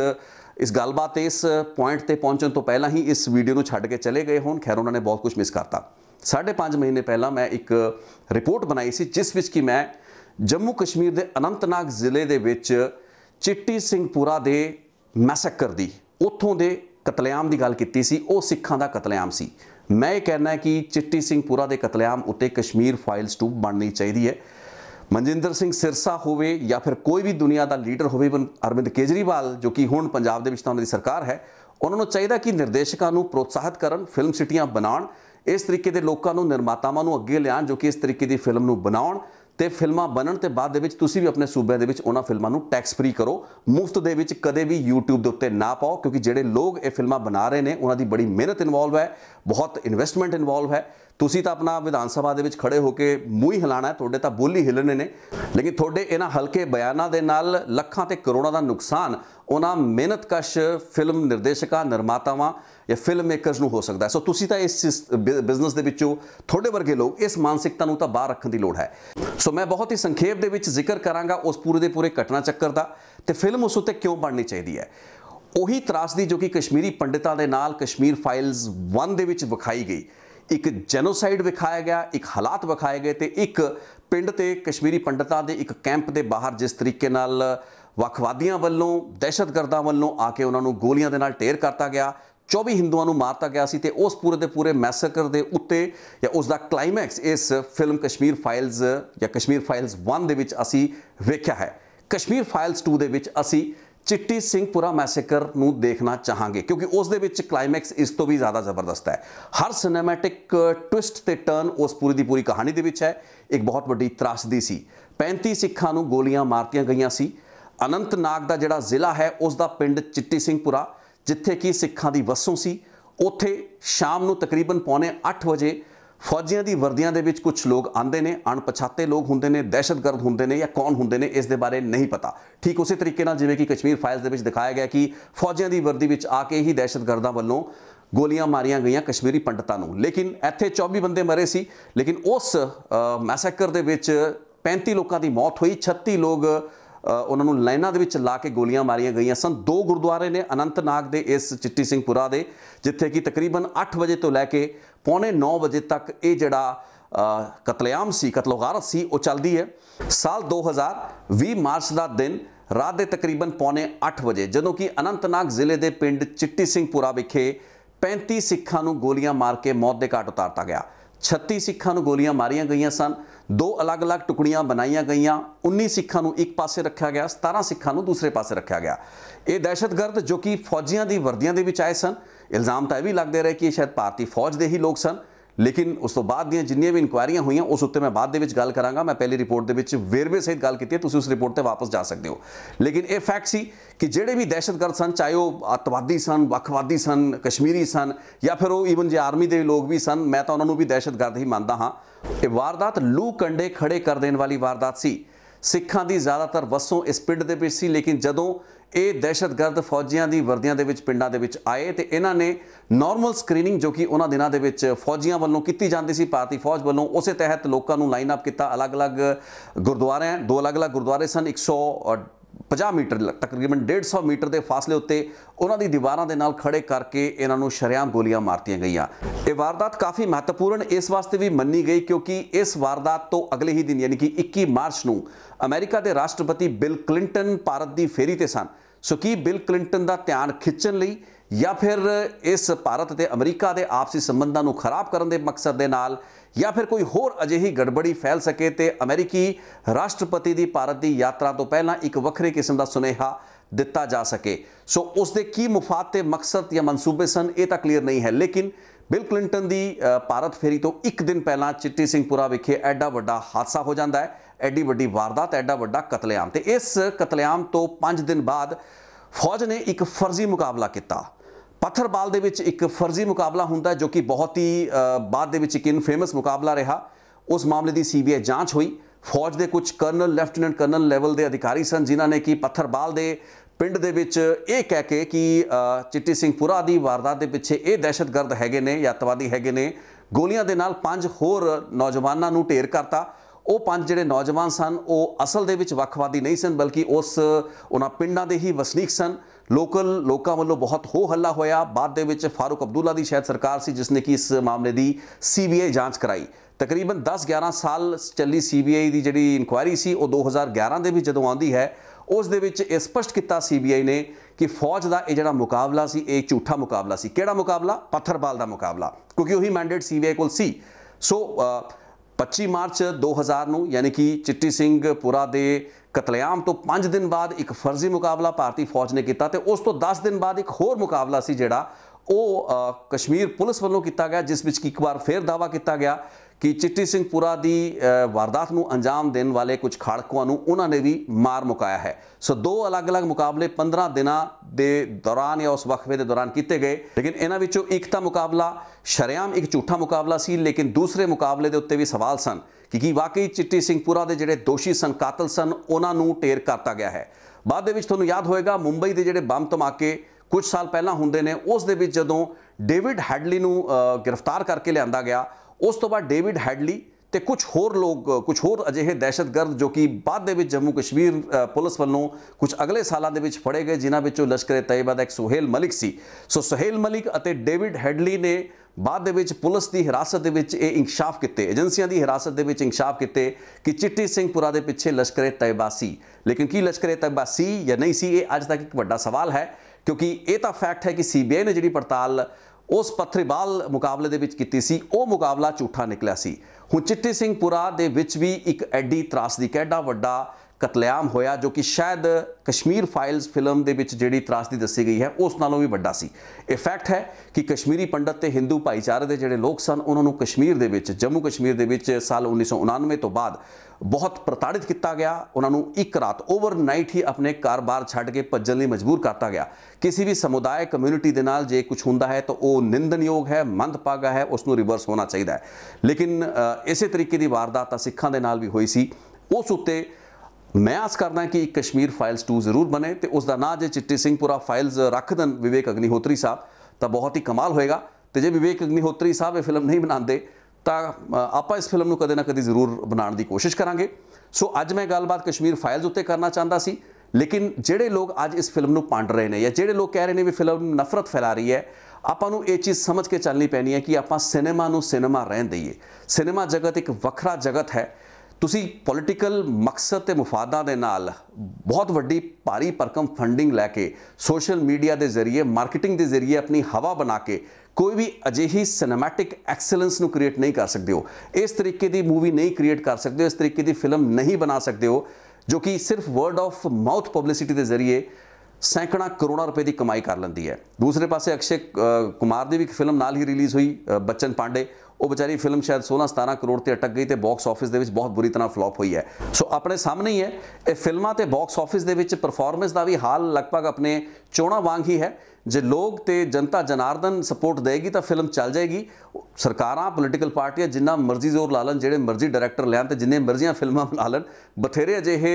S1: ਇਸ ਗੱਲਬਾਤ ਤੇ ਇਸ ਪੁਆਇੰਟ ਤੇ ਪਹੁੰਚਣ ਤੋਂ ਪਹਿਲਾਂ ਹੀ ਇਸ ਵੀਡੀਓ ਨੂੰ ਛੱਡ ਕੇ ਚਲੇ ਗਏ ਹੋਣ ਖੈਰ ਉਹਨਾਂ ਨੇ ਬਹੁਤ ਕੁਝ ਮਿਸ ਕਰਤਾ 5.5 ਮਹੀਨੇ ਪਹਿਲਾਂ ਮੈਂ ਇੱਕ ਰਿਪੋਰਟ ਬਣਾਈ ਸੀ ਜਿਸ ਵਿੱਚ ਕਿ ਮੈਂ ਜੰਮੂ ਕਸ਼ਮੀਰ ਦੇ ਅਨੰਤਨਾਗ ਜ਼ਿਲ੍ਹੇ ਦੇ ਵਿੱਚ ਚਿੱਟੀ ਸਿੰਘਪੁਰਾ ਦੇ ਮੈਸਕਰ ਦੀ ਉੱਥੋਂ ਦੇ ਕਤਲੇਆਮ ਦੀ ਗੱਲ ਕੀਤੀ ਸੀ ਉਹ ਸਿੱਖਾਂ ਦਾ ਕਤਲੇਆਮ ਸੀ ਮੈਂ ਇਹ ਕਹਿਣਾ ਕਿ ਚਿੱਟੀ ਸਿੰਘ ਪੂਰਾ ਦੇ ਕਤਲੇਆਮ ਉੱਤੇ ਕਸ਼ਮੀਰ ਫਾਈਲਸ ਟੂ ਬਣਨੀ ਚਾਹੀਦੀ ਹੈ ਮਨਜਿੰਦਰ ਸਿੰਘ ਸਿਰਸਾ ਹੋਵੇ ਜਾਂ ਫਿਰ ਕੋਈ ਵੀ ਦੁਨੀਆ ਦਾ ਲੀਡਰ ਹੋਵੇ ਅਰਵਿੰਦ ਕੇਜਰੀਵਾਲ ਜੋ ਕਿ ਹੁਣ ਪੰਜਾਬ ਦੇ ਵਿੱਚ ਤਾਂ ਉਹਨਾਂ ਦੀ ਸਰਕਾਰ ਹੈ ਉਹਨਾਂ ਨੂੰ ਚਾਹੀਦਾ ਕਿ ਨਿਰਦੇਸ਼ਕਾਂ ਨੂੰ ਪ੍ਰੋਤਸਾਹਿਤ ਕਰਨ ਫਿਲਮ ਸਿਟੀਆਂ ਬਣਾਉਣ ਇਸ ਤਰੀਕੇ ਦੇ ਲੋਕਾਂ ਨੂੰ ਨਿਰਮਾਤਾਵਾਂ ਨੂੰ ਅੱਗੇ ਲਿਆਉਣ ਜੋ ਕਿ ਇਸ ਤਰੀਕੇ ਦੀ ਫਿਲਮ ਨੂੰ ਬਣਾਉਣ ਤੇ ਫਿਲਮਾਂ ਬਣਨ ਤੇ ਬਾਅਦ ਦੇ ਵਿੱਚ ਤੁਸੀਂ ਵੀ ਆਪਣੇ ਸੂਬਿਆਂ ਦੇ ਵਿੱਚ ਉਹਨਾਂ ਫਿਲਮਾਂ ਨੂੰ ਟੈਕਸ ਫ੍ਰੀ ਕਰੋ ਮੁਫਤ ਦੇ ਵਿੱਚ ਕਦੇ ਵੀ YouTube ਦੇ ਉੱਤੇ ਨਾ ਪਾਓ ਕਿਉਂਕਿ ਜਿਹੜੇ ਲੋਕ ਇਹ ਫਿਲਮਾਂ ਬਣਾ ਰਹੇ ਨੇ ਉਹਨਾਂ ਦੀ ਬੜੀ ਮਿਹਨਤ ਇਨਵੋਲਵ ਹੈ ਬਹੁਤ ਇਨਵੈਸਟਮੈਂਟ ਇਨਵੋਲਵ ਹੈ ਤੁਸੀਂ ਤਾਂ ਆਪਣਾ ਵਿਧਾਨ ਸਭਾ ਦੇ ਵਿੱਚ ਖੜੇ ਹੋ ਕੇ ਮੂੰਹ ਹੀ ਹਿਲਾਣਾ ਤੁਹਾਡੇ ਤਾਂ ਬੋਲੀ ਹਿਲਣੇ ਨੇ ਲੇਕਿਨ ਤੁਹਾਡੇ ਇਹਨਾਂ ਹਲਕੇ ਬਿਆਨਾਂ ਦੇ ਨਾਲ ਲੱਖਾਂ ਤੇ ਕਰੋੜਾਂ ਦਾ ਨੁਕਸਾਨ ਉਹਨਾਂ ਮਿਹਨਤਕਸ਼ ਫਿਲਮ ਨਿਰਦੇਸ਼ਕਾਂ ਨਿਰਮਾਤਾਵਾਂ ਜਾਂ ਫਿਲਮ ਮੇਕਰਸ ਨੂੰ ਹੋ ਸਕਦਾ ਸੋ ਤੁਸੀਂ ਤਾਂ ਇਸ ਬਿਜ਼ਨਸ ਦੇ ਵਿੱਚੋਂ ਤੁਹਾਡੇ ਵਰਗੇ ਲੋਕ ਇਸ ਮਾਨਸਿਕਤਾ ਨੂੰ ਤਾਂ ਬਾਹਰ ਰੱਖਣ ਦੀ ਲੋੜ ਹੈ ਸੋ ਮੈਂ ਬਹੁਤ ਹੀ ਸੰਖੇਪ ਦੇ ਵਿੱਚ ਜ਼ਿਕਰ ਕਰਾਂਗਾ ਉਸ ਪੂਰੇ ਦੇ ਪੂਰੇ ਘਟਨਾ ਚੱਕਰ ਦਾ ਤੇ ਫਿਲਮ ਉਸ ਉੱਤੇ ਕਿਉਂ ਬਣਨੀ ਚਾਹੀਦੀ ਹੈ ਉਹੀ ਤਰਾਸਦੀ ਜੋ ਕਿ ਕਸ਼ਮੀਰੀ ਪੰਡਿਤਾਂ ਦੇ ਨਾਲ ਕਸ਼ਮੀਰ ਫਾਈਲਸ 1 ਦੇ ਵਿੱਚ ਵਿਖਾਈ ਗਈ ਇੱਕ ਜੈਨੋਸਾਈਡ ਵਿਖਾਇਆ ਗਿਆ ਇੱਕ ਹਾਲਾਤ ਵਿਖਾਏ ਗਏ ਤੇ ਇੱਕ ਪਿੰਡ ਤੇ ਕਸ਼ਮੀਰੀ ਪੰਡਤਾਂ ਦੇ ਇੱਕ ਕੈਂਪ ਦੇ ਬਾਹਰ ਜਿਸ ਤਰੀਕੇ ਨਾਲ ਵਖਵਾਦੀਆਂ ਵੱਲੋਂ ਦਹਿਸ਼ਤਗਰਦਾਂ ਵੱਲੋਂ ਆ ਕੇ ਉਹਨਾਂ ਨੂੰ ਗੋਲੀਆਂ ਦੇ ਨਾਲ ਢੇਰ ਕਰਤਾ ਗਿਆ 24 ਹਿੰਦੂਆਂ ਨੂੰ ਮਾਰਤਾ ਗਿਆ ਸੀ ਤੇ ਉਸ ਪੂਰੇ ਦੇ ਪੂਰੇ ਮੈਸਕਰ ਦੇ ਉੱਤੇ ਜਾਂ ਉਸ ਦਾ ਕਲਾਈਮੈਕਸ ਇਸ ਫਿਲਮ ਕਸ਼ਮੀਰ ਫਾਈਲਸ ਜਾਂ ਕਸ਼ਮੀਰ ਫਾਈਲਸ 1 ਦੇ ਵਿੱਚ ਅਸੀਂ ਵੇਖਿਆ ਹੈ ਕਸ਼ਮੀਰ ਫਾਈਲਸ 2 ਦੇ ਵਿੱਚ ਅਸੀਂ ਚਿੱਟੀ ਸਿੰਘਪੁਰਾ ਮੈਸੇਕਰ ਨੂੰ ਦੇਖਣਾ ਚਾਹਾਂਗੇ ਕਿਉਂਕਿ ਉਸ ਦੇ ਵਿੱਚ ਕਲਾਈਮੈਕਸ ਇਸ ਤੋਂ ਵੀ ਜ਼ਿਆਦਾ ਜ਼ਬਰਦਸਤ ਹੈ ਹਰ ਸਿਨੇਮੈਟਿਕ ਟਵਿਸਟ ਤੇ ਟਰਨ ਉਸ ਪੂਰੀ ਦੀ ਪੂਰੀ ਕਹਾਣੀ ਦੇ ਵਿੱਚ ਹੈ ਇੱਕ ਬਹੁਤ ਵੱਡੀ ਤਰਾਸਦੀ ਸੀ 35 ਸਿੱਖਾਂ ਨੂੰ ਗੋਲੀਆਂ ਮਾਰਤੀਆਂ ਗਈਆਂ ਸੀ ਅਨੰਤਨਾਗ ਦਾ ਜਿਹੜਾ ਜ਼ਿਲ੍ਹਾ ਹੈ ਉਸ ਦਾ ਪਿੰਡ ਚਿੱਟੀ ਸਿੰਘਪੁਰਾ ਜਿੱਥੇ ਕਿ ਸਿੱਖਾਂ ਦੀ ਵਸੋਂ ਸੀ ਉੱਥੇ ਸ਼ਾਮ ਨੂੰ ਤਕਰੀਬਨ ਪੌਣੇ 8 ਵਜੇ ਫੌਜੀਆਂ ਦੀ ਵਰਦੀਆਂ ਦੇ ਵਿੱਚ ਕੁਝ ਲੋਕ ਆਂਦੇ ਨੇ ਅਣਪਛਾਤੇ ਲੋਕ ਹੁੰਦੇ ਨੇ ਦਹਿਸ਼ਤਗਰਦ ਹੁੰਦੇ ਨੇ ਜਾਂ ਕੌਣ ਹੁੰਦੇ ਨੇ ਇਸ ਦੇ ਬਾਰੇ ਨਹੀਂ ਪਤਾ ਠੀਕ ਉਸੇ ਤਰੀਕੇ ਨਾਲ ਜਿਵੇਂ ਕਿ ਕਸ਼ਮੀਰ ਫਾਈਲਸ ਦੇ ਵਿੱਚ ਦਿਖਾਇਆ ਗਿਆ ਕਿ ਫੌਜੀਆਂ ਦੀ ਵਰਦੀ ਵਿੱਚ ਆ ਕੇ ਹੀ ਦਹਿਸ਼ਤਗਰਦਾਂ ਵੱਲੋਂ ਗੋਲੀਆਂ ਮਾਰੀਆਂ ਗਈਆਂ ਕਸ਼ਮੀਰੀ ਪੰਡਤਾਂ ਨੂੰ ਲੇਕਿਨ ਇੱਥੇ 24 ਬੰਦੇ ਮਰੇ ਸੀ ਲੇਕਿਨ ਉਸ ਮੈਸੇਕਰ ਦੇ ਵਿੱਚ 35 ਲੋਕਾਂ ਦੀ ਮੌਤ ਹੋਈ 36 ਲੋਕ ਉਹਨਾਂ ਨੂੰ ਲਾਈਨਾਂ ਦੇ ਵਿੱਚ ਲਾ ਕੇ ਗੋਲੀਆਂ ਮਾਰੀਆਂ ਗਈਆਂ ਸਨ ਦੋ ਗੁਰਦੁਆਰੇ ਨੇ ਅਨੰਤਨਾਗ ਦੇ ਇਸ ਚਿੱਟੀ ਸਿੰਘਪੁਰਾ ਦੇ ਜਿੱਥੇ ਕਿ ਤਕਰੀਬਨ 8 ਵਜੇ ਤੋਂ ਲੈ ਕੇ ਪੌਣੇ 9 ਵਜੇ ਤੱਕ ਇਹ ਜਿਹੜਾ ਕਤਲੇਆਮ ਸੀ ਕਤਲੋਗਾਰਤ ਸੀ ਉਹ ਚੱਲਦੀ ਹੈ ਸਾਲ 2020 ਮਾਰਚ ਦਾ ਦਿਨ ਰਾਤ ਦੇ ਤਕਰੀਬਨ ਪੌਣੇ 8 ਵਜੇ ਜਦੋਂ ਕਿ ਅਨੰਤਨਾਗ ਜ਼ਿਲ੍ਹੇ ਦੇ ਪਿੰਡ ਚਿੱਟੀ ਸਿੰਘਪੁਰਾ ਵਿਖੇ 35 ਸਿੱਖਾਂ ਨੂੰ ਗੋਲੀਆਂ ਮਾਰ ਕੇ ਮੌਤ ਦੇ ਘਾਟ ਉਤਾਰਤਾ ਗਿਆ 36 ਸਿੱਖਾਂ ਨੂੰ ਗੋਲੀਆਂ ਮਾਰੀਆਂ ਗਈਆਂ ਸਨ ਦੋ ਅਲੱਗ-ਅਲੱਗ ਟੁਕੜੀਆਂ ਬਣਾਈਆਂ ਗਈਆਂ 19 ਸਿੱਖਾਂ ਨੂੰ ਇੱਕ ਪਾਸੇ ਰੱਖਿਆ ਗਿਆ 17 ਸਿੱਖਾਂ ਨੂੰ ਦੂਸਰੇ ਪਾਸੇ ਰੱਖਿਆ ਗਿਆ ਇਹ ਦਹਿਸ਼ਤਗਰਦ ਜੋ ਕਿ ਫੌਜੀਆਂ ਦੀ ਵਰਦੀਆਂ ਦੇ ਵਿੱਚ ਆਏ ਸਨ ਇਲਜ਼ਾਮ ਤਾਂ ਇਹ ਵੀ ਲੱਗਦੇ ਰਹੇ ਕਿ ਇਹ ਸ਼ਾਇਦ ਭਾਰਤੀ ਫੌਜ ਦੇ ਹੀ ਲੋਕ ਸਨ ਲੇਕਿਨ ਉਸ ਤੋਂ ਬਾਅਦ ਦੀਆਂ ਜਿੰਨੀਆਂ ਵੀ ਇਨਕੁਆਇਰੀਆਂ ਹੋਈਆਂ ਉਸ ਉੱਤੇ ਮੈਂ ਬਾਅਦ ਦੇ ਵਿੱਚ ਗੱਲ ਕਰਾਂਗਾ ਮੈਂ ਪਹਿਲੀ ਰਿਪੋਰਟ ਦੇ ਵਿੱਚ ਵੇਰਵੇ ਸਹਿਤ ਗੱਲ ਕੀਤੀ ਹੈ ਤੁਸੀਂ ਉਸ ਰਿਪੋਰਟ ਤੇ ਵਾਪਸ ਜਾ ਸਕਦੇ ਹੋ ਲੇਕਿਨ ਇਹ ਫੈਕਟ ਸੀ ਕਿ ਜਿਹੜੇ ਵੀ ਦਹਿਸ਼ਤਗਰਦ ਸਨ ਚਾਹੇ ਉਹ ਅਤਵਾਦੀ ਸਨ ਵੱਖਵਾਦੀ ਸਨ ਕਸ਼ਮੀਰੀ ਸਨ ਜਾਂ ਫਿਰ ਉਹ ਇਵਨ ਜੇ ਆਰਮੀ ਦੇ ਲੋਕ ਵੀ ਸਨ ਮੈਂ ਤਾਂ ਉਹਨਾਂ ਨੂੰ ਵੀ ਦਹਿਸ਼ਤਗਰਦ ਹੀ ਮੰਨਦਾ ਹਾਂ ਇਹ ਵਾਰਦਾਤ ਲੂ ਕੰਡੇ ਖੜੇ ਕਰ ਦੇਣ ਵਾਲੀ ਵਾਰਦਾਤ ਸੀ ਸਿੱਖਾਂ ਦੀ ਜ਼ਿਆਦਾਤਰ ਵਸੋਂ ਇਸ ਪਿੰਡ ਦੇ ਵਿੱਚ ਸੀ ਲੇਕਿਨ ਜਦੋਂ ਇਹ ਦਹਿਸ਼ਤਗਰਦ ਫੌਜੀਆਂ ਦੀ ਵਰਦੀਆਂ ਦੇ ਵਿੱਚ ਪਿੰਡਾਂ ਦੇ ਵਿੱਚ ਆਏ ਤੇ ਇਹਨਾਂ ਨੇ ਨਾਰਮਲ ਸਕਰੀਨਿੰਗ ਜੋ ਕਿ ਉਹਨਾਂ ਦਿਨਾਂ ਦੇ ਵਿੱਚ ਫੌਜੀਆਂ ਵੱਲੋਂ ਕੀਤੀ ਜਾਂਦੀ ਸੀ ਭਾਰਤੀ ਫੌਜ ਵੱਲੋਂ ਉਸੇ ਤਹਿਤ ਲੋਕਾਂ ਨੂੰ ਲਾਈਨ ਅਪ ਕੀਤਾ ਅਲੱਗ-ਅਲੱਗ ਗੁਰਦੁਆਰਿਆਂ ਦੋ ਅਲੱਗ-ਅਲੱਗ ਗੁਰਦੁਆਰੇ ਸਨ 100 50 ਮੀਟਰ ਤਕਰੀਬਨ 150 ਮੀਟਰ ਦੇ ਫਾਸਲੇ ਉੱਤੇ ਉਹਨਾਂ ਦੀ ਦੀਵਾਰਾਂ ਦੇ ਨਾਲ ਖੜੇ ਕਰਕੇ ਇਹਨਾਂ ਨੂੰ ਸ਼ਰਿਆਮ ਗੋਲੀਆਂ ਮਾਰਤੀਆਂ ਗਈਆਂ ਇਹ ਵਾਰਦਾਤ ਕਾਫੀ ਮਹੱਤਵਪੂਰਨ ਇਸ ਵਾਸਤੇ ਵੀ ਮੰਨੀ ਗਈ ਕਿਉਂਕਿ ਇਸ ਵਾਰਦਾਤ ਤੋਂ ਅਗਲੇ ਹੀ ਦਿਨ ਯਾਨੀ ਕਿ 21 ਮਾਰਚ ਨੂੰ ਅਮਰੀਕਾ ਦੇ ਰਾਸ਼ਟਰਪਤੀ ਬਿਲ ਕਲਿੰਟਨ ਭਾਰਤ ਦੀ ਫੇਰੀ ਤੇ ਸਨ ਸੋ ਕੀ ਬਿਲ ਕਲਿੰਟਨ ਦਾ ਧਿਆਨ ਖਿੱਚਣ ਲਈ ਜਾਂ ਫਿਰ ਇਸ ਭਾਰਤ ਤੇ ਅਮਰੀਕਾ ਦੇ ਆਪਸੀ ਸੰਬੰਧਾਂ ਨੂੰ ਖਰਾਬ ਕਰਨ ਦੇ ਮਕਸਦ ਦੇ ਨਾਲ ਜਾਂ ਫਿਰ ਕੋਈ ਹੋਰ ਅਜਿਹੀ ਗੜਬੜੀ ਫੈਲ ਸਕੇ ਤੇ ਅਮਰੀਕੀ ਰਾਸ਼ਟਰਪਤੀ ਦੀ ਭਾਰਤ ਦੀ ਯਾਤਰਾ ਤੋਂ ਪਹਿਲਾਂ ਇੱਕ ਵੱਖਰੇ ਕਿਸਮ ਦਾ ਸੁਨੇਹਾ ਦਿੱਤਾ ਜਾ ਸਕੇ ਸੋ ਉਸ ਦੇ ਕੀ ਮੁਫਾਦ ਤੇ ਮਕਸਦ ਜਾਂ ਮਨਸੂਬੇ ਸਨ ਇਹ ਤਾਂ ਕਲੀਅਰ ਨਹੀਂ ਹੈ ਲੇਕਿਨ ਬਿਲ ਕਲਿੰਟਨ ਦੀ ਭਾਰਤ ਫੇਰੀ ਤੋਂ ਇੱਕ ਦਿਨ ਪਹਿਲਾਂ ਚਿੱਟੀ ਸਿੰਘਪੁਰਾ ਵਿਖੇ ਐਡਾ ਵੱਡਾ ਹਾਦਸਾ ਹੋ ਜਾਂਦਾ ਹੈ ਐਡੀ ਵੱਡੀ ਵਾਰਦਾਤ ਐਡਾ ਵੱਡਾ ਕਤਲੇਆਮ ਤੇ ਇਸ ਕਤਲੇਆਮ ਤੋਂ 5 ਦਿਨ ਬਾਅਦ ਫੌਜ ਨੇ ਇੱਕ ਫਰਜ਼ੀ ਮੁਕਾਬਲਾ ਕੀਤਾ ਪੱਥਰਬਾਲ ਦੇ ਵਿੱਚ ਇੱਕ ਫਰਜ਼ੀ ਮੁਕਾਬਲਾ ਹੁੰਦਾ ਜੋ ਕਿ ਬਹੁਤ ਹੀ ਬਾਅਦ ਦੇ ਵਿੱਚ ਇੱਕ ਇਨਫੇਮਸ ਮੁਕਾਬਲਾ ਰਿਹਾ ਉਸ ਮਾਮਲੇ ਦੀ ਸੀਬੀਆਈ ਜਾਂਚ ਹੋਈ ਫੌਜ ਦੇ ਕੁਝ ਕਰਨਲ ਲੈਫਟੀਨੈਂਟ ਕਰਨਲ ਲੈਵਲ ਦੇ ਅਧਿਕਾਰੀ ਸਨ ਜਿਨ੍ਹਾਂ ਨੇ ਕਿ ਪੱਥਰਬਾਲ ਦੇ ਪਿੰਡ ਦੇ ਵਿੱਚ ਇਹ ਕਹਿ ਕੇ ਕਿ ਚਿੱਟੀ ਸਿੰਘ ਪੁਰਾ ਦੀ ਵਾਰਦਾਤ ਦੇ ਪਿੱਛੇ ਇਹ ਦਹਿਸ਼ਤਗਰਦ ਹੈਗੇ ਨੇ ਜਾਂ ਤਵਾਦੀ ਹੈਗੇ ਨੇ ਗੋਲੀਆਂ ਦੇ ਨਾਲ ਪੰਜ ਹੋਰ ਨੌਜਵਾਨਾਂ ਨੂੰ ਢੇਰ ਕਰਤਾ ਉਹ ਪੰਜ ਜਿਹੜੇ ਨੌਜਵਾਨ ਸਨ ਉਹ ਅਸਲ ਦੇ ਵਿੱਚ ਵੱਖਵਾਦੀ ਨਹੀਂ ਸਨ ਬਲਕਿ ਉਸ ਉਹਨਾਂ ਪਿੰਡਾਂ ਦੇ ਹੀ ਵਸਨੀਕ ਸਨ ਲੋਕਲ ਲੋਕਾਂ ਵੱਲੋਂ ਬਹੁਤ ਹੋ ਹੱਲਾ ਹੋਇਆ ਬਾਅਦ ਦੇ ਵਿੱਚ ਫਾਰੂਕ ਅਬਦੁੱਲਾ ਦੀ ਸ਼ਾਇਦ ਸਰਕਾਰ ਸੀ ਜਿਸ ਨੇ ਕਿ ਇਸ ਮਾਮਲੇ ਦੀ ਸੀਬੀਆਈ ਜਾਂਚ ਕਰਾਈ ਤਕਰੀਬਨ 10-11 ਸਾਲ ਚੱਲੀ ਸੀਬੀਆਈ ਦੀ ਜਿਹੜੀ ਇਨਕੁਆਇਰੀ ਸੀ ਉਹ 2011 ਦੇ ਵਿੱਚ ਜਦੋਂ ਆਉਂਦੀ ਹੈ ਉਸ ਦੇ ਵਿੱਚ ਇਹ ਸਪਸ਼ਟ ਕੀਤਾ ਸੀਬੀਆਈ ਨੇ ਕਿ ਫੌਜ ਦਾ ਇਹ ਜਿਹੜਾ ਮੁਕਾਬਲਾ ਸੀ ਇਹ ਝੂਠਾ ਮੁਕਾਬਲਾ ਸੀ ਕਿਹੜਾ ਮੁਕਾਬਲਾ ਪੱਥਰਬਾਲ ਦਾ ਮੁਕਾਬਲਾ ਕਿਉਂਕਿ ਉਹੀ ਮੈਂਡੇਟ ਸੀਬੀਆਈ ਕੋਲ ਸੀ ਸੋ 25 ਮਾਰਚ 2000 ਨੂੰ ਯਾਨੀ ਕਿ ਚਿੱਟੀ ਸਿੰਘ ਪੁਰਾ ਦੇ ਕਤਲੇਆਮ ਤੋਂ 5 ਦਿਨ ਬਾਅਦ ਇੱਕ ਫਰਜ਼ੀ ਮੁਕਾਬਲਾ ਭਾਰਤੀ ਫੌਜ ਨੇ ਕੀਤਾ ਤੇ ਉਸ ਤੋਂ 10 ਦਿਨ ਬਾਅਦ ਇੱਕ ਹੋਰ ਮੁਕਾਬਲਾ ਸੀ ਜਿਹੜਾ ਉਹ ਕਸ਼ਮੀਰ ਪੁਲਿਸ ਵੱਲੋਂ ਕੀਤਾ ਗਿਆ ਜਿਸ ਵਿੱਚ ਇੱਕ ਵਾਰ ਫੇਰ ਦਾਵਾ ਕੀਤਾ ਗਿਆ ਕਿ ਚਿੱਟੀ ਸਿੰਘਪੁਰਾ ਦੀ ਵਾਰਦਾਤ ਨੂੰ ਅੰਜਾਮ ਦੇਣ ਵਾਲੇ ਕੁਝ ਖੜਕੂਆਂ ਨੂੰ ਉਹਨਾਂ ਨੇ ਵੀ ਮਾਰ ਮੁਕਾਇਆ ਹੈ ਸੋ ਦੋ ਅਲੱਗ-ਅਲੱਗ ਮੁਕਾਬਲੇ 15 ਦਿਨਾਂ ਦੇ ਦੌਰਾਨ ਜਾਂ ਉਸ ਵਕਫੇ ਦੇ ਦੌਰਾਨ ਕੀਤੇ ਗਏ ਲੇਕਿਨ ਇਹਨਾਂ ਵਿੱਚੋਂ ਇੱਕ ਤਾਂ ਮੁਕਾਬਲਾ ਸ਼ਰਿਆਮ ਇੱਕ ਝੂਠਾ ਮੁਕਾਬਲਾ ਸੀ ਲੇਕਿਨ ਦੂਸਰੇ ਮੁਕਾਬਲੇ ਦੇ ਉੱਤੇ ਵੀ ਸਵਾਲ ਸਨ ਕਿ ਕੀ ਵਾਕਈ ਚਿੱਟੀ ਸਿੰਘਪੁਰਾ ਦੇ ਜਿਹੜੇ ਦੋਸ਼ੀ ਸਨ ਕਾਤਲ ਸਨ ਉਹਨਾਂ ਨੂੰ ਟੇਰ ਕਰਤਾ ਗਿਆ ਹੈ ਬਾਅਦ ਦੇ ਵਿੱਚ ਤੁਹਾਨੂੰ ਯਾਦ ਹੋਏਗਾ ਮੁੰਬਈ ਦੇ ਜਿਹੜੇ ਬੰਬ ਧਮਾਕੇ ਕੁਝ ਸਾਲ ਪਹਿਲਾਂ ਹੁੰਦੇ ਨੇ ਉਸ ਦੇ ਵਿੱਚ ਜਦੋਂ ਡੇਵਿਡ ਹੈਡਲੀ ਨੂੰ ਗ੍ਰਿਫਤਾਰ ਕਰਕੇ ਲਿਆਂਦਾ ਗਿਆ ਉਸ ਤੋਂ ਬਾਅਦ ਡੇਵਿਡ ਹੈਡਲੀ ਤੇ ਕੁਝ ਹੋਰ ਲੋਕ ਕੁਝ ਹੋਰ ਅਜਿਹੇ ਦਹਿਸ਼ਤਗਰਦ ਜੋ ਕਿ ਬਾਅਦ ਦੇ ਵਿੱਚ ਜੰਮੂ ਕਸ਼ਮੀਰ ਪੁਲਿਸ ਵੱਲੋਂ ਕੁਝ ਅਗਲੇ ਸਾਲਾਂ ਦੇ ਵਿੱਚ ਫੜੇ ਗਏ ਜਿਨ੍ਹਾਂ ਵਿੱਚੋਂ ਲਸ਼ਕਰੇ ਤੈਬਾ ਦਾ ਇੱਕ ਸੁਹੇਲ ਮਲਿਕ ਸੀ ਸੋ ਸੁਹੇਲ ਮਲਿਕ ਅਤੇ ਡੇਵਿਡ ਹੈਡਲੀ ਨੇ ਬਾਅਦ ਦੇ ਵਿੱਚ ਪੁਲਿਸ ਦੀ ਹਿਰਾਸਤ ਦੇ ਵਿੱਚ ਇਹ ਇਨਕਸ਼ਾਫ ਕੀਤੇ ਏਜੰਸੀਆਂ ਦੀ ਹਿਰਾਸਤ ਦੇ ਵਿੱਚ ਇਨਕਸ਼ਾਫ ਕੀਤੇ ਕਿ ਚਿੱਟੀ ਸਿੰਘਪੁਰਾ ਦੇ ਪਿੱਛੇ ਲਸ਼ਕਰੇ ਤੈਬਾ ਸੀ ਲੇਕਿਨ ਕੀ ਲਸ਼ਕਰੇ ਤੈਬਾ ਸੀ ਜਾਂ ਨਹੀਂ ਸੀ ਇਹ ਅੱਜ ਤੱਕ ਇੱਕ ਵੱਡਾ ਸਵਾਲ ਹੈ ਕਿਉਂਕਿ ਇਹ ਤਾਂ ਫੈਕਟ ਹੈ ਕਿ ਸੀਬੀਆਈ ਨੇ ਜਿਹੜੀ ਪੜਤਾਲ ਉਸ ਪੱਥਰੀਬਾਲ ਮੁਕਾਬਲੇ ਦੇ ਵਿੱਚ ਕੀਤੀ ਸੀ ਉਹ ਮੁਕਾਬਲਾ ਝੂਠਾ ਨਿਕਲਿਆ ਸੀ ਹੁਣ ਚਿੱਟੀ ਸਿੰਘ ਪੁਰਾ ਦੇ ਵਿੱਚ ਵੀ ਇੱਕ ਐਡੀ ਤਰਾਸਦੀ ਕਿਹੜਾ ਵੱਡਾ ਕਤਲੇਆਮ ਹੋਇਆ ਜੋ ਕਿ ਸ਼ਾਇਦ ਕਸ਼ਮੀਰ ਫਾਈਲਸ ਫਿਲਮ ਦੇ ਵਿੱਚ ਜਿਹੜੀ ਤਰਾਸਦੀ ਦੱਸੀ ਗਈ ਹੈ ਉਸ ਨਾਲੋਂ ਵੀ ਵੱਡਾ ਸੀ ਇਹ ਫੈਕਟ ਹੈ ਕਿ ਕਸ਼ਮੀਰੀ ਪੰਡਤ ਤੇ Hindu ਭਾਈਚਾਰੇ ਦੇ ਜਿਹੜੇ ਲੋਕ ਸਨ ਉਹਨਾਂ ਨੂੰ ਕਸ਼ਮੀਰ ਦੇ ਵਿੱਚ ਜੰਮੂ ਕਸ਼ਮੀਰ ਦੇ ਵਿੱਚ ਸਾਲ 1999 ਤੋਂ ਬਾਅਦ ਬਹੁਤ ਪ੍ਰਤਾੜਿਤ ਕੀਤਾ ਗਿਆ ਉਹਨਾਂ ਨੂੰ ਇੱਕ ਰਾਤ ਓਵਰਨਾਈਟ ਹੀ ਆਪਣੇ ਘਰ-ਬਾਰ ਛੱਡ ਕੇ ਭੱਜਣ ਲਈ ਮਜਬੂਰ ਕਰਤਾ ਗਿਆ ਕਿਸੇ ਵੀ ਸਮੁਦਾਇ ਕਮਿਊਨਿਟੀ ਦੇ ਨਾਲ ਜੇ ਕੁਝ ਹੁੰਦਾ ਹੈ ਤਾਂ ਉਹ ਨਿੰਦਨਯੋਗ ਹੈ ਮੰਦਪਾਗਾ ਹੈ ਉਸ ਨੂੰ ਰਿਵਰਸ ਹੋਣਾ ਚਾਹੀਦਾ ਹੈ ਲੇਕਿਨ ਇਸੇ ਤਰੀਕੇ ਦੀ ਵਾਰਦਾਤ ਤਾਂ ਸਿੱਖਾਂ ਦੇ ਨਾਲ ਵੀ ਹੋਈ ਸੀ ਉਸ ਉੱਤੇ ਮੈਂ ਆਸ ਕਰਦਾ ਕਿ ਕਸ਼ਮੀਰ ਫਾਈਲਸ 2 ਜ਼ਰੂਰ ਬਣੇ ਤੇ ਉਸ ਦਾ ਨਾਂ ਜੇ ਚਿੱਟੀ ਸਿੰਘਪੁਰਾ ਫਾਈਲਸ ਰੱਖ ਦਨ ਵਿਵੇਕ ਅਗਨੀਹੋਤਰੀ ਸਾਹਿਬ ਤਾਂ ਬਹੁਤ ਹੀ ਕਮਾਲ ਹੋਏਗਾ ਤੇ ਜੇ ਵਿਵੇਕ ਅਗਨੀਹੋਤਰੀ ਸਾਹਿਬ ਇਹ ਫਿਲਮ ਨਹੀਂ ਬਣਾਉਂਦੇ ਤਾਂ ਆਪਾਂ ਇਸ ਫਿਲਮ ਨੂੰ ਕਦੇ ਨਾ ਕਦੇ ਜ਼ਰੂਰ ਬਣਾਉਣ ਦੀ ਕੋਸ਼ਿਸ਼ ਕਰਾਂਗੇ ਸੋ ਅੱਜ ਮੈਂ ਗੱਲਬਾਤ ਕਸ਼ਮੀਰ ਫਾਈਲਸ ਉੱਤੇ ਕਰਨਾ ਚਾਹੁੰਦਾ ਸੀ ਲੇਕਿਨ ਜਿਹੜੇ ਲੋਕ ਅੱਜ ਇਸ ਫਿਲਮ ਨੂੰ ਪੰਡ ਰਹੇ ਨੇ ਜਾਂ ਜਿਹੜੇ ਲੋਕ ਕਹਿ ਰਹੇ ਨੇ ਵੀ ਫਿਲਮ ਨਫ਼ਰਤ ਫੈਲਾ ਰਹੀ ਹੈ ਆਪਾਂ ਨੂੰ ਇਹ ਚੀਜ਼ ਸਮਝ ਕੇ ਚੱਲਣੀ ਪੈਣੀ ਹੈ ਕਿ ਆਪਾਂ ਸਿਨੇਮਾ ਨੂੰ ਸਿਨੇਮਾ ਰਹਿਣ ਦਈਏ ਸਿਨੇਮਾ ਜਗਤ ਇੱਕ ਵੱਖਰਾ ਜਗਤ ਹੈ ਤੁਸੀਂ ਪੋਲਿਟੀਕਲ ਮਕਸਦ ਤੇ ਮਫਾਦਾਂ ਦੇ ਨਾਲ ਬਹੁਤ ਵੱਡੀ ਭਾਰੀ ਪਰਕਮ ਫੰਡਿੰਗ ਲੈ ਕੇ ਸੋਸ਼ਲ ਮੀਡੀਆ ਦੇ ਜ਼ਰੀਏ ਮਾਰਕੀਟਿੰਗ ਦੇ ਜ਼ਰੀਏ ਆਪਣੀ ਹਵਾ ਬਣਾ ਕੇ ਕੋਈ ਵੀ ਅਜਿਹੀ ਸਿਨੇਮੈਟਿਕ ਐਕਸਲੈਂਸ ਨੂੰ ਕ੍ਰੀਏਟ ਨਹੀਂ ਕਰ ਸਕਦੇ ਹੋ ਇਸ ਤਰੀਕੇ ਦੀ ਮੂਵੀ ਨਹੀਂ ਕ੍ਰੀਏਟ ਕਰ ਸਕਦੇ ਹੋ ਇਸ ਤਰੀਕੇ ਦੀ ਫਿਲਮ ਨਹੀਂ ਬਣਾ ਸਕਦੇ ਹੋ ਜੋ ਕਿ ਸਿਰਫ ਵਰਡ ਆਫ ਮਾਊਥ ਪਬਲਿਸਿਟੀ ਦੇ ਜ਼ਰੀਏ ਸੈਂਕੜਾ ਕਰੋੜਾ ਰੁਪਏ ਦੀ ਕਮਾਈ ਕਰ ਲੈਂਦੀ ਹੈ ਦੂਸਰੇ ਪਾਸੇ ਅਕਸ਼ੇ ਕੁਮਾਰ ਦੀ ਵੀ ਇੱਕ ਫਿਲਮ ਨਾਲ ਹੀ ਰਿਲੀਜ਼ ਹੋਈ ਬੱਚਨ ਪਾਂਡੇ ਉਹ ਵਿਚਾਰੀ ਫਿਲਮ ਸ਼ਾਇਦ 16-17 ਕਰੋੜ ਤੇ اٹਕ ਗਈ ਤੇ ਬਾਕਸ ਆਫਿਸ ਦੇ ਵਿੱਚ ਬਹੁਤ ਬੁਰੀ ਤਰ੍ਹਾਂ ਫਲॉप ਹੋਈ ਹੈ ਸੋ ਆਪਣੇ ਸਾਹਮਣੇ ਹੀ ਹੈ ਇਹ ਫਿਲਮਾਂ ਤੇ ਬਾਕਸ ਆਫਿਸ ਦੇ ਵਿੱਚ ਪਰਫਾਰਮੈਂਸ ਦਾ ਵੀ ਹਾਲ ਲਗਭਗ ਆਪਣੇ ਚੋਣਾ ਵਾਂਗ ਹੀ ਹੈ ਜੇ ਲੋਕ ਤੇ ਜਨਤਾ ਜਨਾਰਦਨ ਸਪੋਰਟ ਦੇਗੀ ਤਾਂ ਫਿਲਮ ਚੱਲ ਜਾਏਗੀ ਸਰਕਾਰਾਂ ਪੋਲੀਟੀਕਲ ਪਾਰਟੀਆਂ ਜਿੰਨਾ ਮਰਜ਼ੀ ਜ਼ੋਰ ਲਾ ਲੈਣ ਜਿਹੜੇ ਮਰਜ਼ੀ ਡਾਇਰੈਕਟਰ ਲੈਣ ਤੇ ਜਿੰਨੇ ਮਰਜ਼ੀਆਂ ਫਿਲਮਾਂ ਬਣਾ ਲੈਣ ਬਥੇਰੇ ਅਜਿਹੇ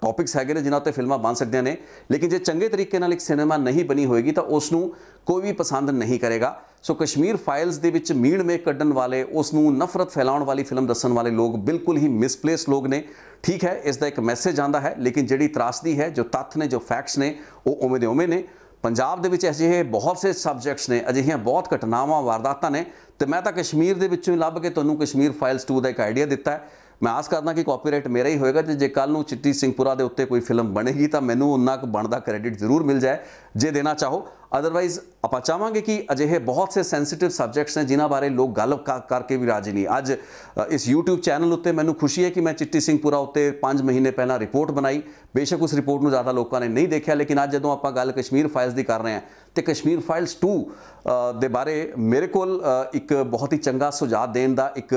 S1: ਟੌਪਿਕਸ ਹੈਗੇ ਨੇ ਜਿਨ੍ਹਾਂ ਉੱਤੇ ਫਿਲਮਾਂ ਬਣ ਸਕਦੀਆਂ ਨੇ ਲੇਕਿਨ ਜੇ ਚੰਗੇ ਤਰੀਕੇ ਨਾਲ ਇੱਕ ਸਿਨੇਮਾ ਨਹੀਂ ਬਣੀ ਹੋਏਗੀ ਤਾਂ ਉਸ ਨੂੰ ਕੋਈ ਵੀ ਪਸੰਦ ਨਹੀਂ ਕਰੇਗਾ ਸੋ ਕਸ਼ਮੀਰ ਫਾਈਲਸ ਦੇ ਵਿੱਚ ਮੀਣ ਮੇ ਕੱਢਣ ਵਾਲੇ ਉਸ ਨੂੰ ਨਫ਼ਰਤ ਫੈਲਾਉਣ ਵਾਲੀ ਫਿਲਮ ਦੱਸਣ ਵਾਲੇ ਲੋਕ ਬਿਲਕੁਲ ਹੀ ਮਿਸਪਲੇਸ ਲੋਕ ਨੇ ਠੀਕ ਹੈ ਇਸ ਦਾ ਇੱਕ ਮੈਸੇਜ ਆਂਦਾ ਹੈ ਲੇਕਿਨ ਜਿਹੜੀ ਤਰਾਸਦੀ ਹੈ ਜੋ ਤੱਥ ਨੇ ਜੋ ਫੈਕਟਸ ਨੇ ਉਹ ਉਵੇਂ ਦੇ ਉਵੇਂ ਨੇ ਪੰਜਾਬ ਦੇ ਵਿੱਚ ਅਜਿਹੇ ਬਹੁਤ ਸੇ ਸਬਜੈਕਟਸ ਨੇ ਅਜਿਹੀਆਂ ਬਹੁਤ ਘਟਨਾਵਾਂ ਵਾਰਦਾਤਾਂ ਨੇ ਤੇ ਮੈਂ ਤਾਂ ਕਸ਼ਮੀਰ ਦੇ ਵਿੱਚੋਂ ਹੀ ਲੱਭ ਕੇ ਤੁਹਾਨੂੰ ਕਸ਼ਮੀਰ ਫਾਈਲਸ 2 ਦਾ ਇੱਕ ਆਈਡੀਆ ਦਿੱਤਾ ਹੈ ਮੈਂ ਆਸ ਕਰਦਾ ਕਿ ਕਾਪੀਰਾਈਟ ਮੇਰਾ ਹੀ ਹੋਏਗਾ ਜੇ ਕੱਲ ਨੂੰ ਚਿੱਟੀ ਸਿੰਘਪੁਰਾ ਦੇ ਉੱਤੇ ਕੋਈ ਫਿਲਮ ਬਣੇਗੀ ਤਾਂ ਮੈਨੂੰ ਉਹਨਾਂ ਕੁ ਬਣਦਾ ਕ੍ਰੈਡਿਟ ਜ਼ਰੂਰ ਮਿਲ ਜਾਏ ਜੇ ਦੇਣਾ ਚਾਹੋ ਅਦਰਵਾਈਜ਼ ਆਪਾਂ ਚਾਹਾਂਗੇ ਕਿ ਅਜਿਹੇ ਬਹੁਤ ਸੇ ਸੈਂਸਿਟਿਵ ਸਬਜੈਕਟਸ ਨੇ ਜਿਨ੍ਹਾਂ ਬਾਰੇ ਲੋਕ ਗੱਲ ਕਰਕੇ ਵੀ ਰਾਜੀ ਨਹੀਂ ਅੱਜ ਇਸ YouTube ਚੈਨਲ ਉੱਤੇ ਮੈਨੂੰ ਖੁਸ਼ੀ ਹੈ ਕਿ ਮੈਂ ਚਿੱਟੀ ਸਿੰਘ ਪੂਰਾ ਉੱਤੇ 5 ਮਹੀਨੇ ਪਹਿਲਾਂ ਰਿਪੋਰਟ ਬਣਾਈ ਬੇਸ਼ੱਕ ਉਸ ਰਿਪੋਰਟ ਨੂੰ ਜ਼ਿਆਦਾ ਲੋਕਾਂ ਨੇ ਨਹੀਂ ਦੇਖਿਆ ਲੇਕਿਨ ਅੱਜ ਜਦੋਂ ਆਪਾਂ ਗੱਲ ਕਸ਼ਮੀਰ ਫਾਈਲਸ ਦੀ ਕਰ ਰਹੇ ਹਾਂ ਤੇ ਕਸ਼ਮੀਰ ਫਾਈਲਸ 2 ਦੇ ਬਾਰੇ ਮੇਰੇ ਕੋਲ ਇੱਕ ਬਹੁਤ ਹੀ ਚੰਗਾ ਸੁਝਾਅ ਦੇਣ ਦਾ ਇੱਕ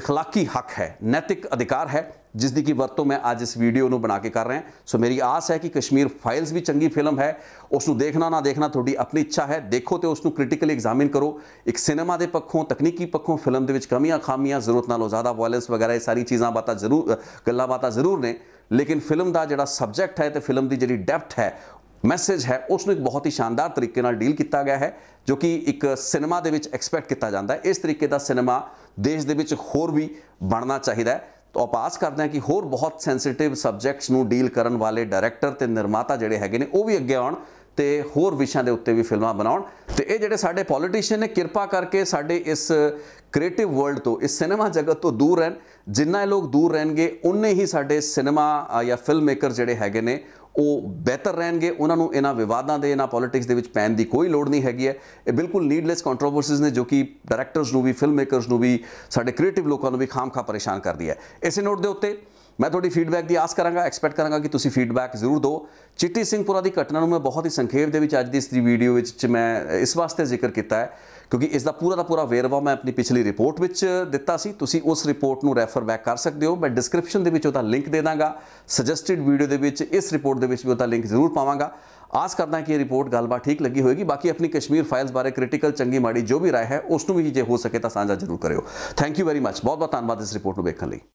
S1: اخلاقی ਹੱਕ ਹੈ ਨੈਤਿਕ ਅਧਿਕਾਰ ਹੈ ਜਿਸ ਦੀ ਕੀ ਵਰਤੋਂ ਮੈਂ ਅੱਜ ਇਸ ਵੀਡੀਓ ਨੂੰ ਬਣਾ ਕੇ ਕਰ ਰਿਹਾ ਸੋ ਮੇਰੀ ਆਸ ਹੈ ਕਿ ਕਸ਼ਮੀਰ ਫਾਈਲਸ ਵੀ ਚੰਗੀ ਫਿਲਮ ਹੈ ਉਸ ਨੂੰ ਦੇਖਣਾ ਨਾ ਦੇਖਣਾ ਤੁਹਾਡੀ ਆਪਣੀ ਇੱਛਾ ਹੈ ਦੇਖੋ ਤੇ ਉਸ ਨੂੰ ਕ੍ਰਿਟੀਕਲੀ ਐਗਜ਼ਾਮਿਨ ਕਰੋ ਇੱਕ ਸਿਨੇਮਾ ਦੇ ਪੱਖੋਂ ਤਕਨੀਕੀ ਪੱਖੋਂ ਫਿਲਮ ਦੇ ਵਿੱਚ ਕਮੀਆਂ ਖਾਮੀਆਂ ਜ਼ਰੂਰਤ ਨਾਲੋਂ ਜ਼ਿਆਦਾ ਵਾਇਲੈਂਸ ਵਗੈਰਾ ਇਹ ਸਾਰੀ ਚੀਜ਼ਾਂ ਬਾਤਾਂ ਜ਼ਰੂਰ ਗੱਲਾਂ ਬਾਤਾਂ ਜ਼ਰੂਰ ਨੇ ਲੇਕਿਨ ਫਿਲਮ ਦਾ ਜਿਹੜਾ ਸਬਜੈਕਟ ਹੈ ਤੇ ਫਿਲਮ ਦੀ ਜਿਹੜੀ ਡੈਪਥ ਹੈ ਮੈਸੇਜ ਹੈ ਉਸ ਨੂੰ ਇੱਕ ਬਹੁਤ ਹੀ ਸ਼ਾਨਦਾਰ ਤਰੀਕੇ ਨਾਲ ਡੀਲ ਕੀਤਾ ਗਿਆ ਹੈ ਜੋ ਕਿ ਇੱਕ ਸਿਨੇਮਾ ਦੇ ਵਿੱਚ ਐਕਸਪੈਕਟ ਕੀਤਾ ਜਾਂਦਾ ਹੈ ਇਸ ਤਰੀਕੇ ਦਾ ਸਿਨੇਮਾ ਦੇਸ਼ ਦੇ ਵਿੱਚ ਹੋਰ ਵੀ ਬਣਨਾ ਚਾਹੀਦਾ ਹੈ ਤਾਂ ਆਪਾਸ ਕਰਦੇ ਆ ਕਿ ਹੋਰ ਬਹੁਤ ਸੈਂਸਿਟਿਵ ਸਬਜੈਕਟਸ ਨੂੰ ਡੀਲ ਕਰਨ ਵਾਲੇ ਡਾਇਰੈਕਟਰ ਤੇ ਨਿਰਮਾਤਾ ਜਿਹੜੇ ਹੈਗੇ ਨੇ ਉਹ ਵੀ ਅੱਗੇ ਆਉਣ ਤੇ ਹੋਰ ਵਿਸ਼ਿਆਂ ਦੇ ਉੱਤੇ ਵੀ ਫਿਲਮਾਂ ਬਣਾਉਣ ਤੇ ਇਹ ਜਿਹੜੇ ਸਾਡੇ ਪੋਲੀਟੀਸ਼ੀਅਨ ਨੇ ਕਿਰਪਾ ਕਰਕੇ ਸਾਡੇ ਇਸ ਕ੍ਰੀਏਟਿਵ ਵਰਲਡ ਤੋਂ ਇਸ ਸਿਨੇਮਾ ਜਗਤ ਤੋਂ ਦੂਰ ਰਹਿਣ ਜਿੰਨਾ ਇਹ ਲੋਕ ਦੂਰ ਰਹਿਣਗੇ ਉਨੇ ਹੀ ਸਾਡੇ ਸਿਨੇਮਾ ਜਾਂ ਫਿਲਮ ਮੇਕਰ ਜਿਹੜੇ ਹੈਗੇ ਨੇ ਉਹ ਬਿਹਤਰ ਰਹਿਣਗੇ ਉਹਨਾਂ ਨੂੰ ਇਹਨਾਂ ਵਿਵਾਦਾਂ ਦੇ ਇਹਨਾਂ ਪੋਲਿਟਿਕਸ ਦੇ ਵਿੱਚ ਪੈਣ ਦੀ ਕੋਈ ਲੋੜ ਨਹੀਂ ਹੈਗੀ ਹੈ ਇਹ ਬਿਲਕੁਲ ਨੀਡਲੈਸ ਕੰਟਰੋਵਰਸੀਜ਼ ਨੇ ਜੋ ਕਿ ਡਾਇਰੈਕਟਰਸ ਨੂੰ ਵੀ ਫਿਲਮ ਮੇਕਰਸ ਨੂੰ ਵੀ ਸਾਡੇ ਕ੍ਰੀਏਟਿਵ ਲੋਕਾਂ ਨੂੰ ਵੀ ਖਾਮਖਾ ਪਰੇਸ਼ਾਨ ਕਰਦੀ ਹੈ ਇਸੇ ਨੋਟ ਦੇ ਉੱਤੇ ਮੈਂ ਤੁਹਾਡੀ ਫੀਡਬੈਕ ਦੀ ਆਸ ਕਰਾਂਗਾ ਐਕਸਪੈਕਟ ਕਰਾਂਗਾ ਕਿ ਤੁਸੀਂ ਫੀਡਬੈਕ ਜ਼ਰੂਰ ਦਿਓ ਚਿੱਟੀ ਸਿੰਘਪੁਰਾ ਦੀ ਘਟਨਾ ਨੂੰ ਮੈਂ ਬਹੁਤ ਹੀ ਸੰਖੇਪ ਦੇ ਵਿੱਚ ਅੱਜ ਦੀ ਇਸ ਵੀਡੀਓ ਵਿੱਚ ਮੈਂ ਇਸ ਵਾਸਤੇ ਜ਼ਿਕਰ ਕੀਤਾ ਹੈ ਕਿਉਂਕਿ ਇਸ ਦਾ ਪੂਰਾ ਦਾ ਪੂਰਾ ਵੇਰਵਾ ਮੈਂ ਆਪਣੀ ਪਿਛਲੀ ਰਿਪੋਰਟ ਵਿੱਚ ਦਿੱਤਾ ਸੀ ਤੁਸੀਂ ਉਸ ਰਿਪੋਰਟ ਨੂੰ ਰੈਫਰ ਬੈਕ ਕਰ ਸਕਦੇ ਹੋ ਮੈਂ ਡਿਸਕ੍ਰਿਪਸ਼ਨ ਦੇ ਵਿੱਚ ਉਹਦਾ ਲਿੰਕ ਦੇ ਦਾਂਗਾ ਸਜੈਸਟਿਡ ਵੀਡੀਓ ਦੇ ਵਿੱਚ ਇਸ ਰਿਪੋਰਟ ਦੇ ਵਿੱਚ ਵੀ ਉਹਦਾ ਲਿੰਕ ਜ਼ਰੂਰ ਪਾਵਾਂਗਾ ਆਸ ਕਰਦਾ ਕਿ ਇਹ ਰਿਪੋਰਟ ਗੱਲਬਾਤ ਠੀਕ ਲੱਗੀ ਹੋਵੇਗੀ ਬਾਕੀ ਆਪਣੀ ਕਸ਼ਮੀਰ ਫਾਈਲਸ ਬਾਰੇ ਕ੍ਰਿਟੀਕਲ ਚੰਗੀ ਮਾੜੀ ਜੋ ਵੀ رائے ਹੈ ਉਸ ਨੂੰ ਵੀ ਜੇ ਹੋ ਸਕੇ ਤਾਂ ਸਾਂਝਾ ਜ਼ਰੂਰ ਕਰਿਓ ਥੈਂਕ ਯੂ ਵੈਰੀ ਮੱਚ ਬਹੁਤ ਬਹੁਤ ਧੰਨਵਾਦ ਇਸ ਰਿਪੋਰਟ ਨੂੰ ਵੇਖਣ ਲਈ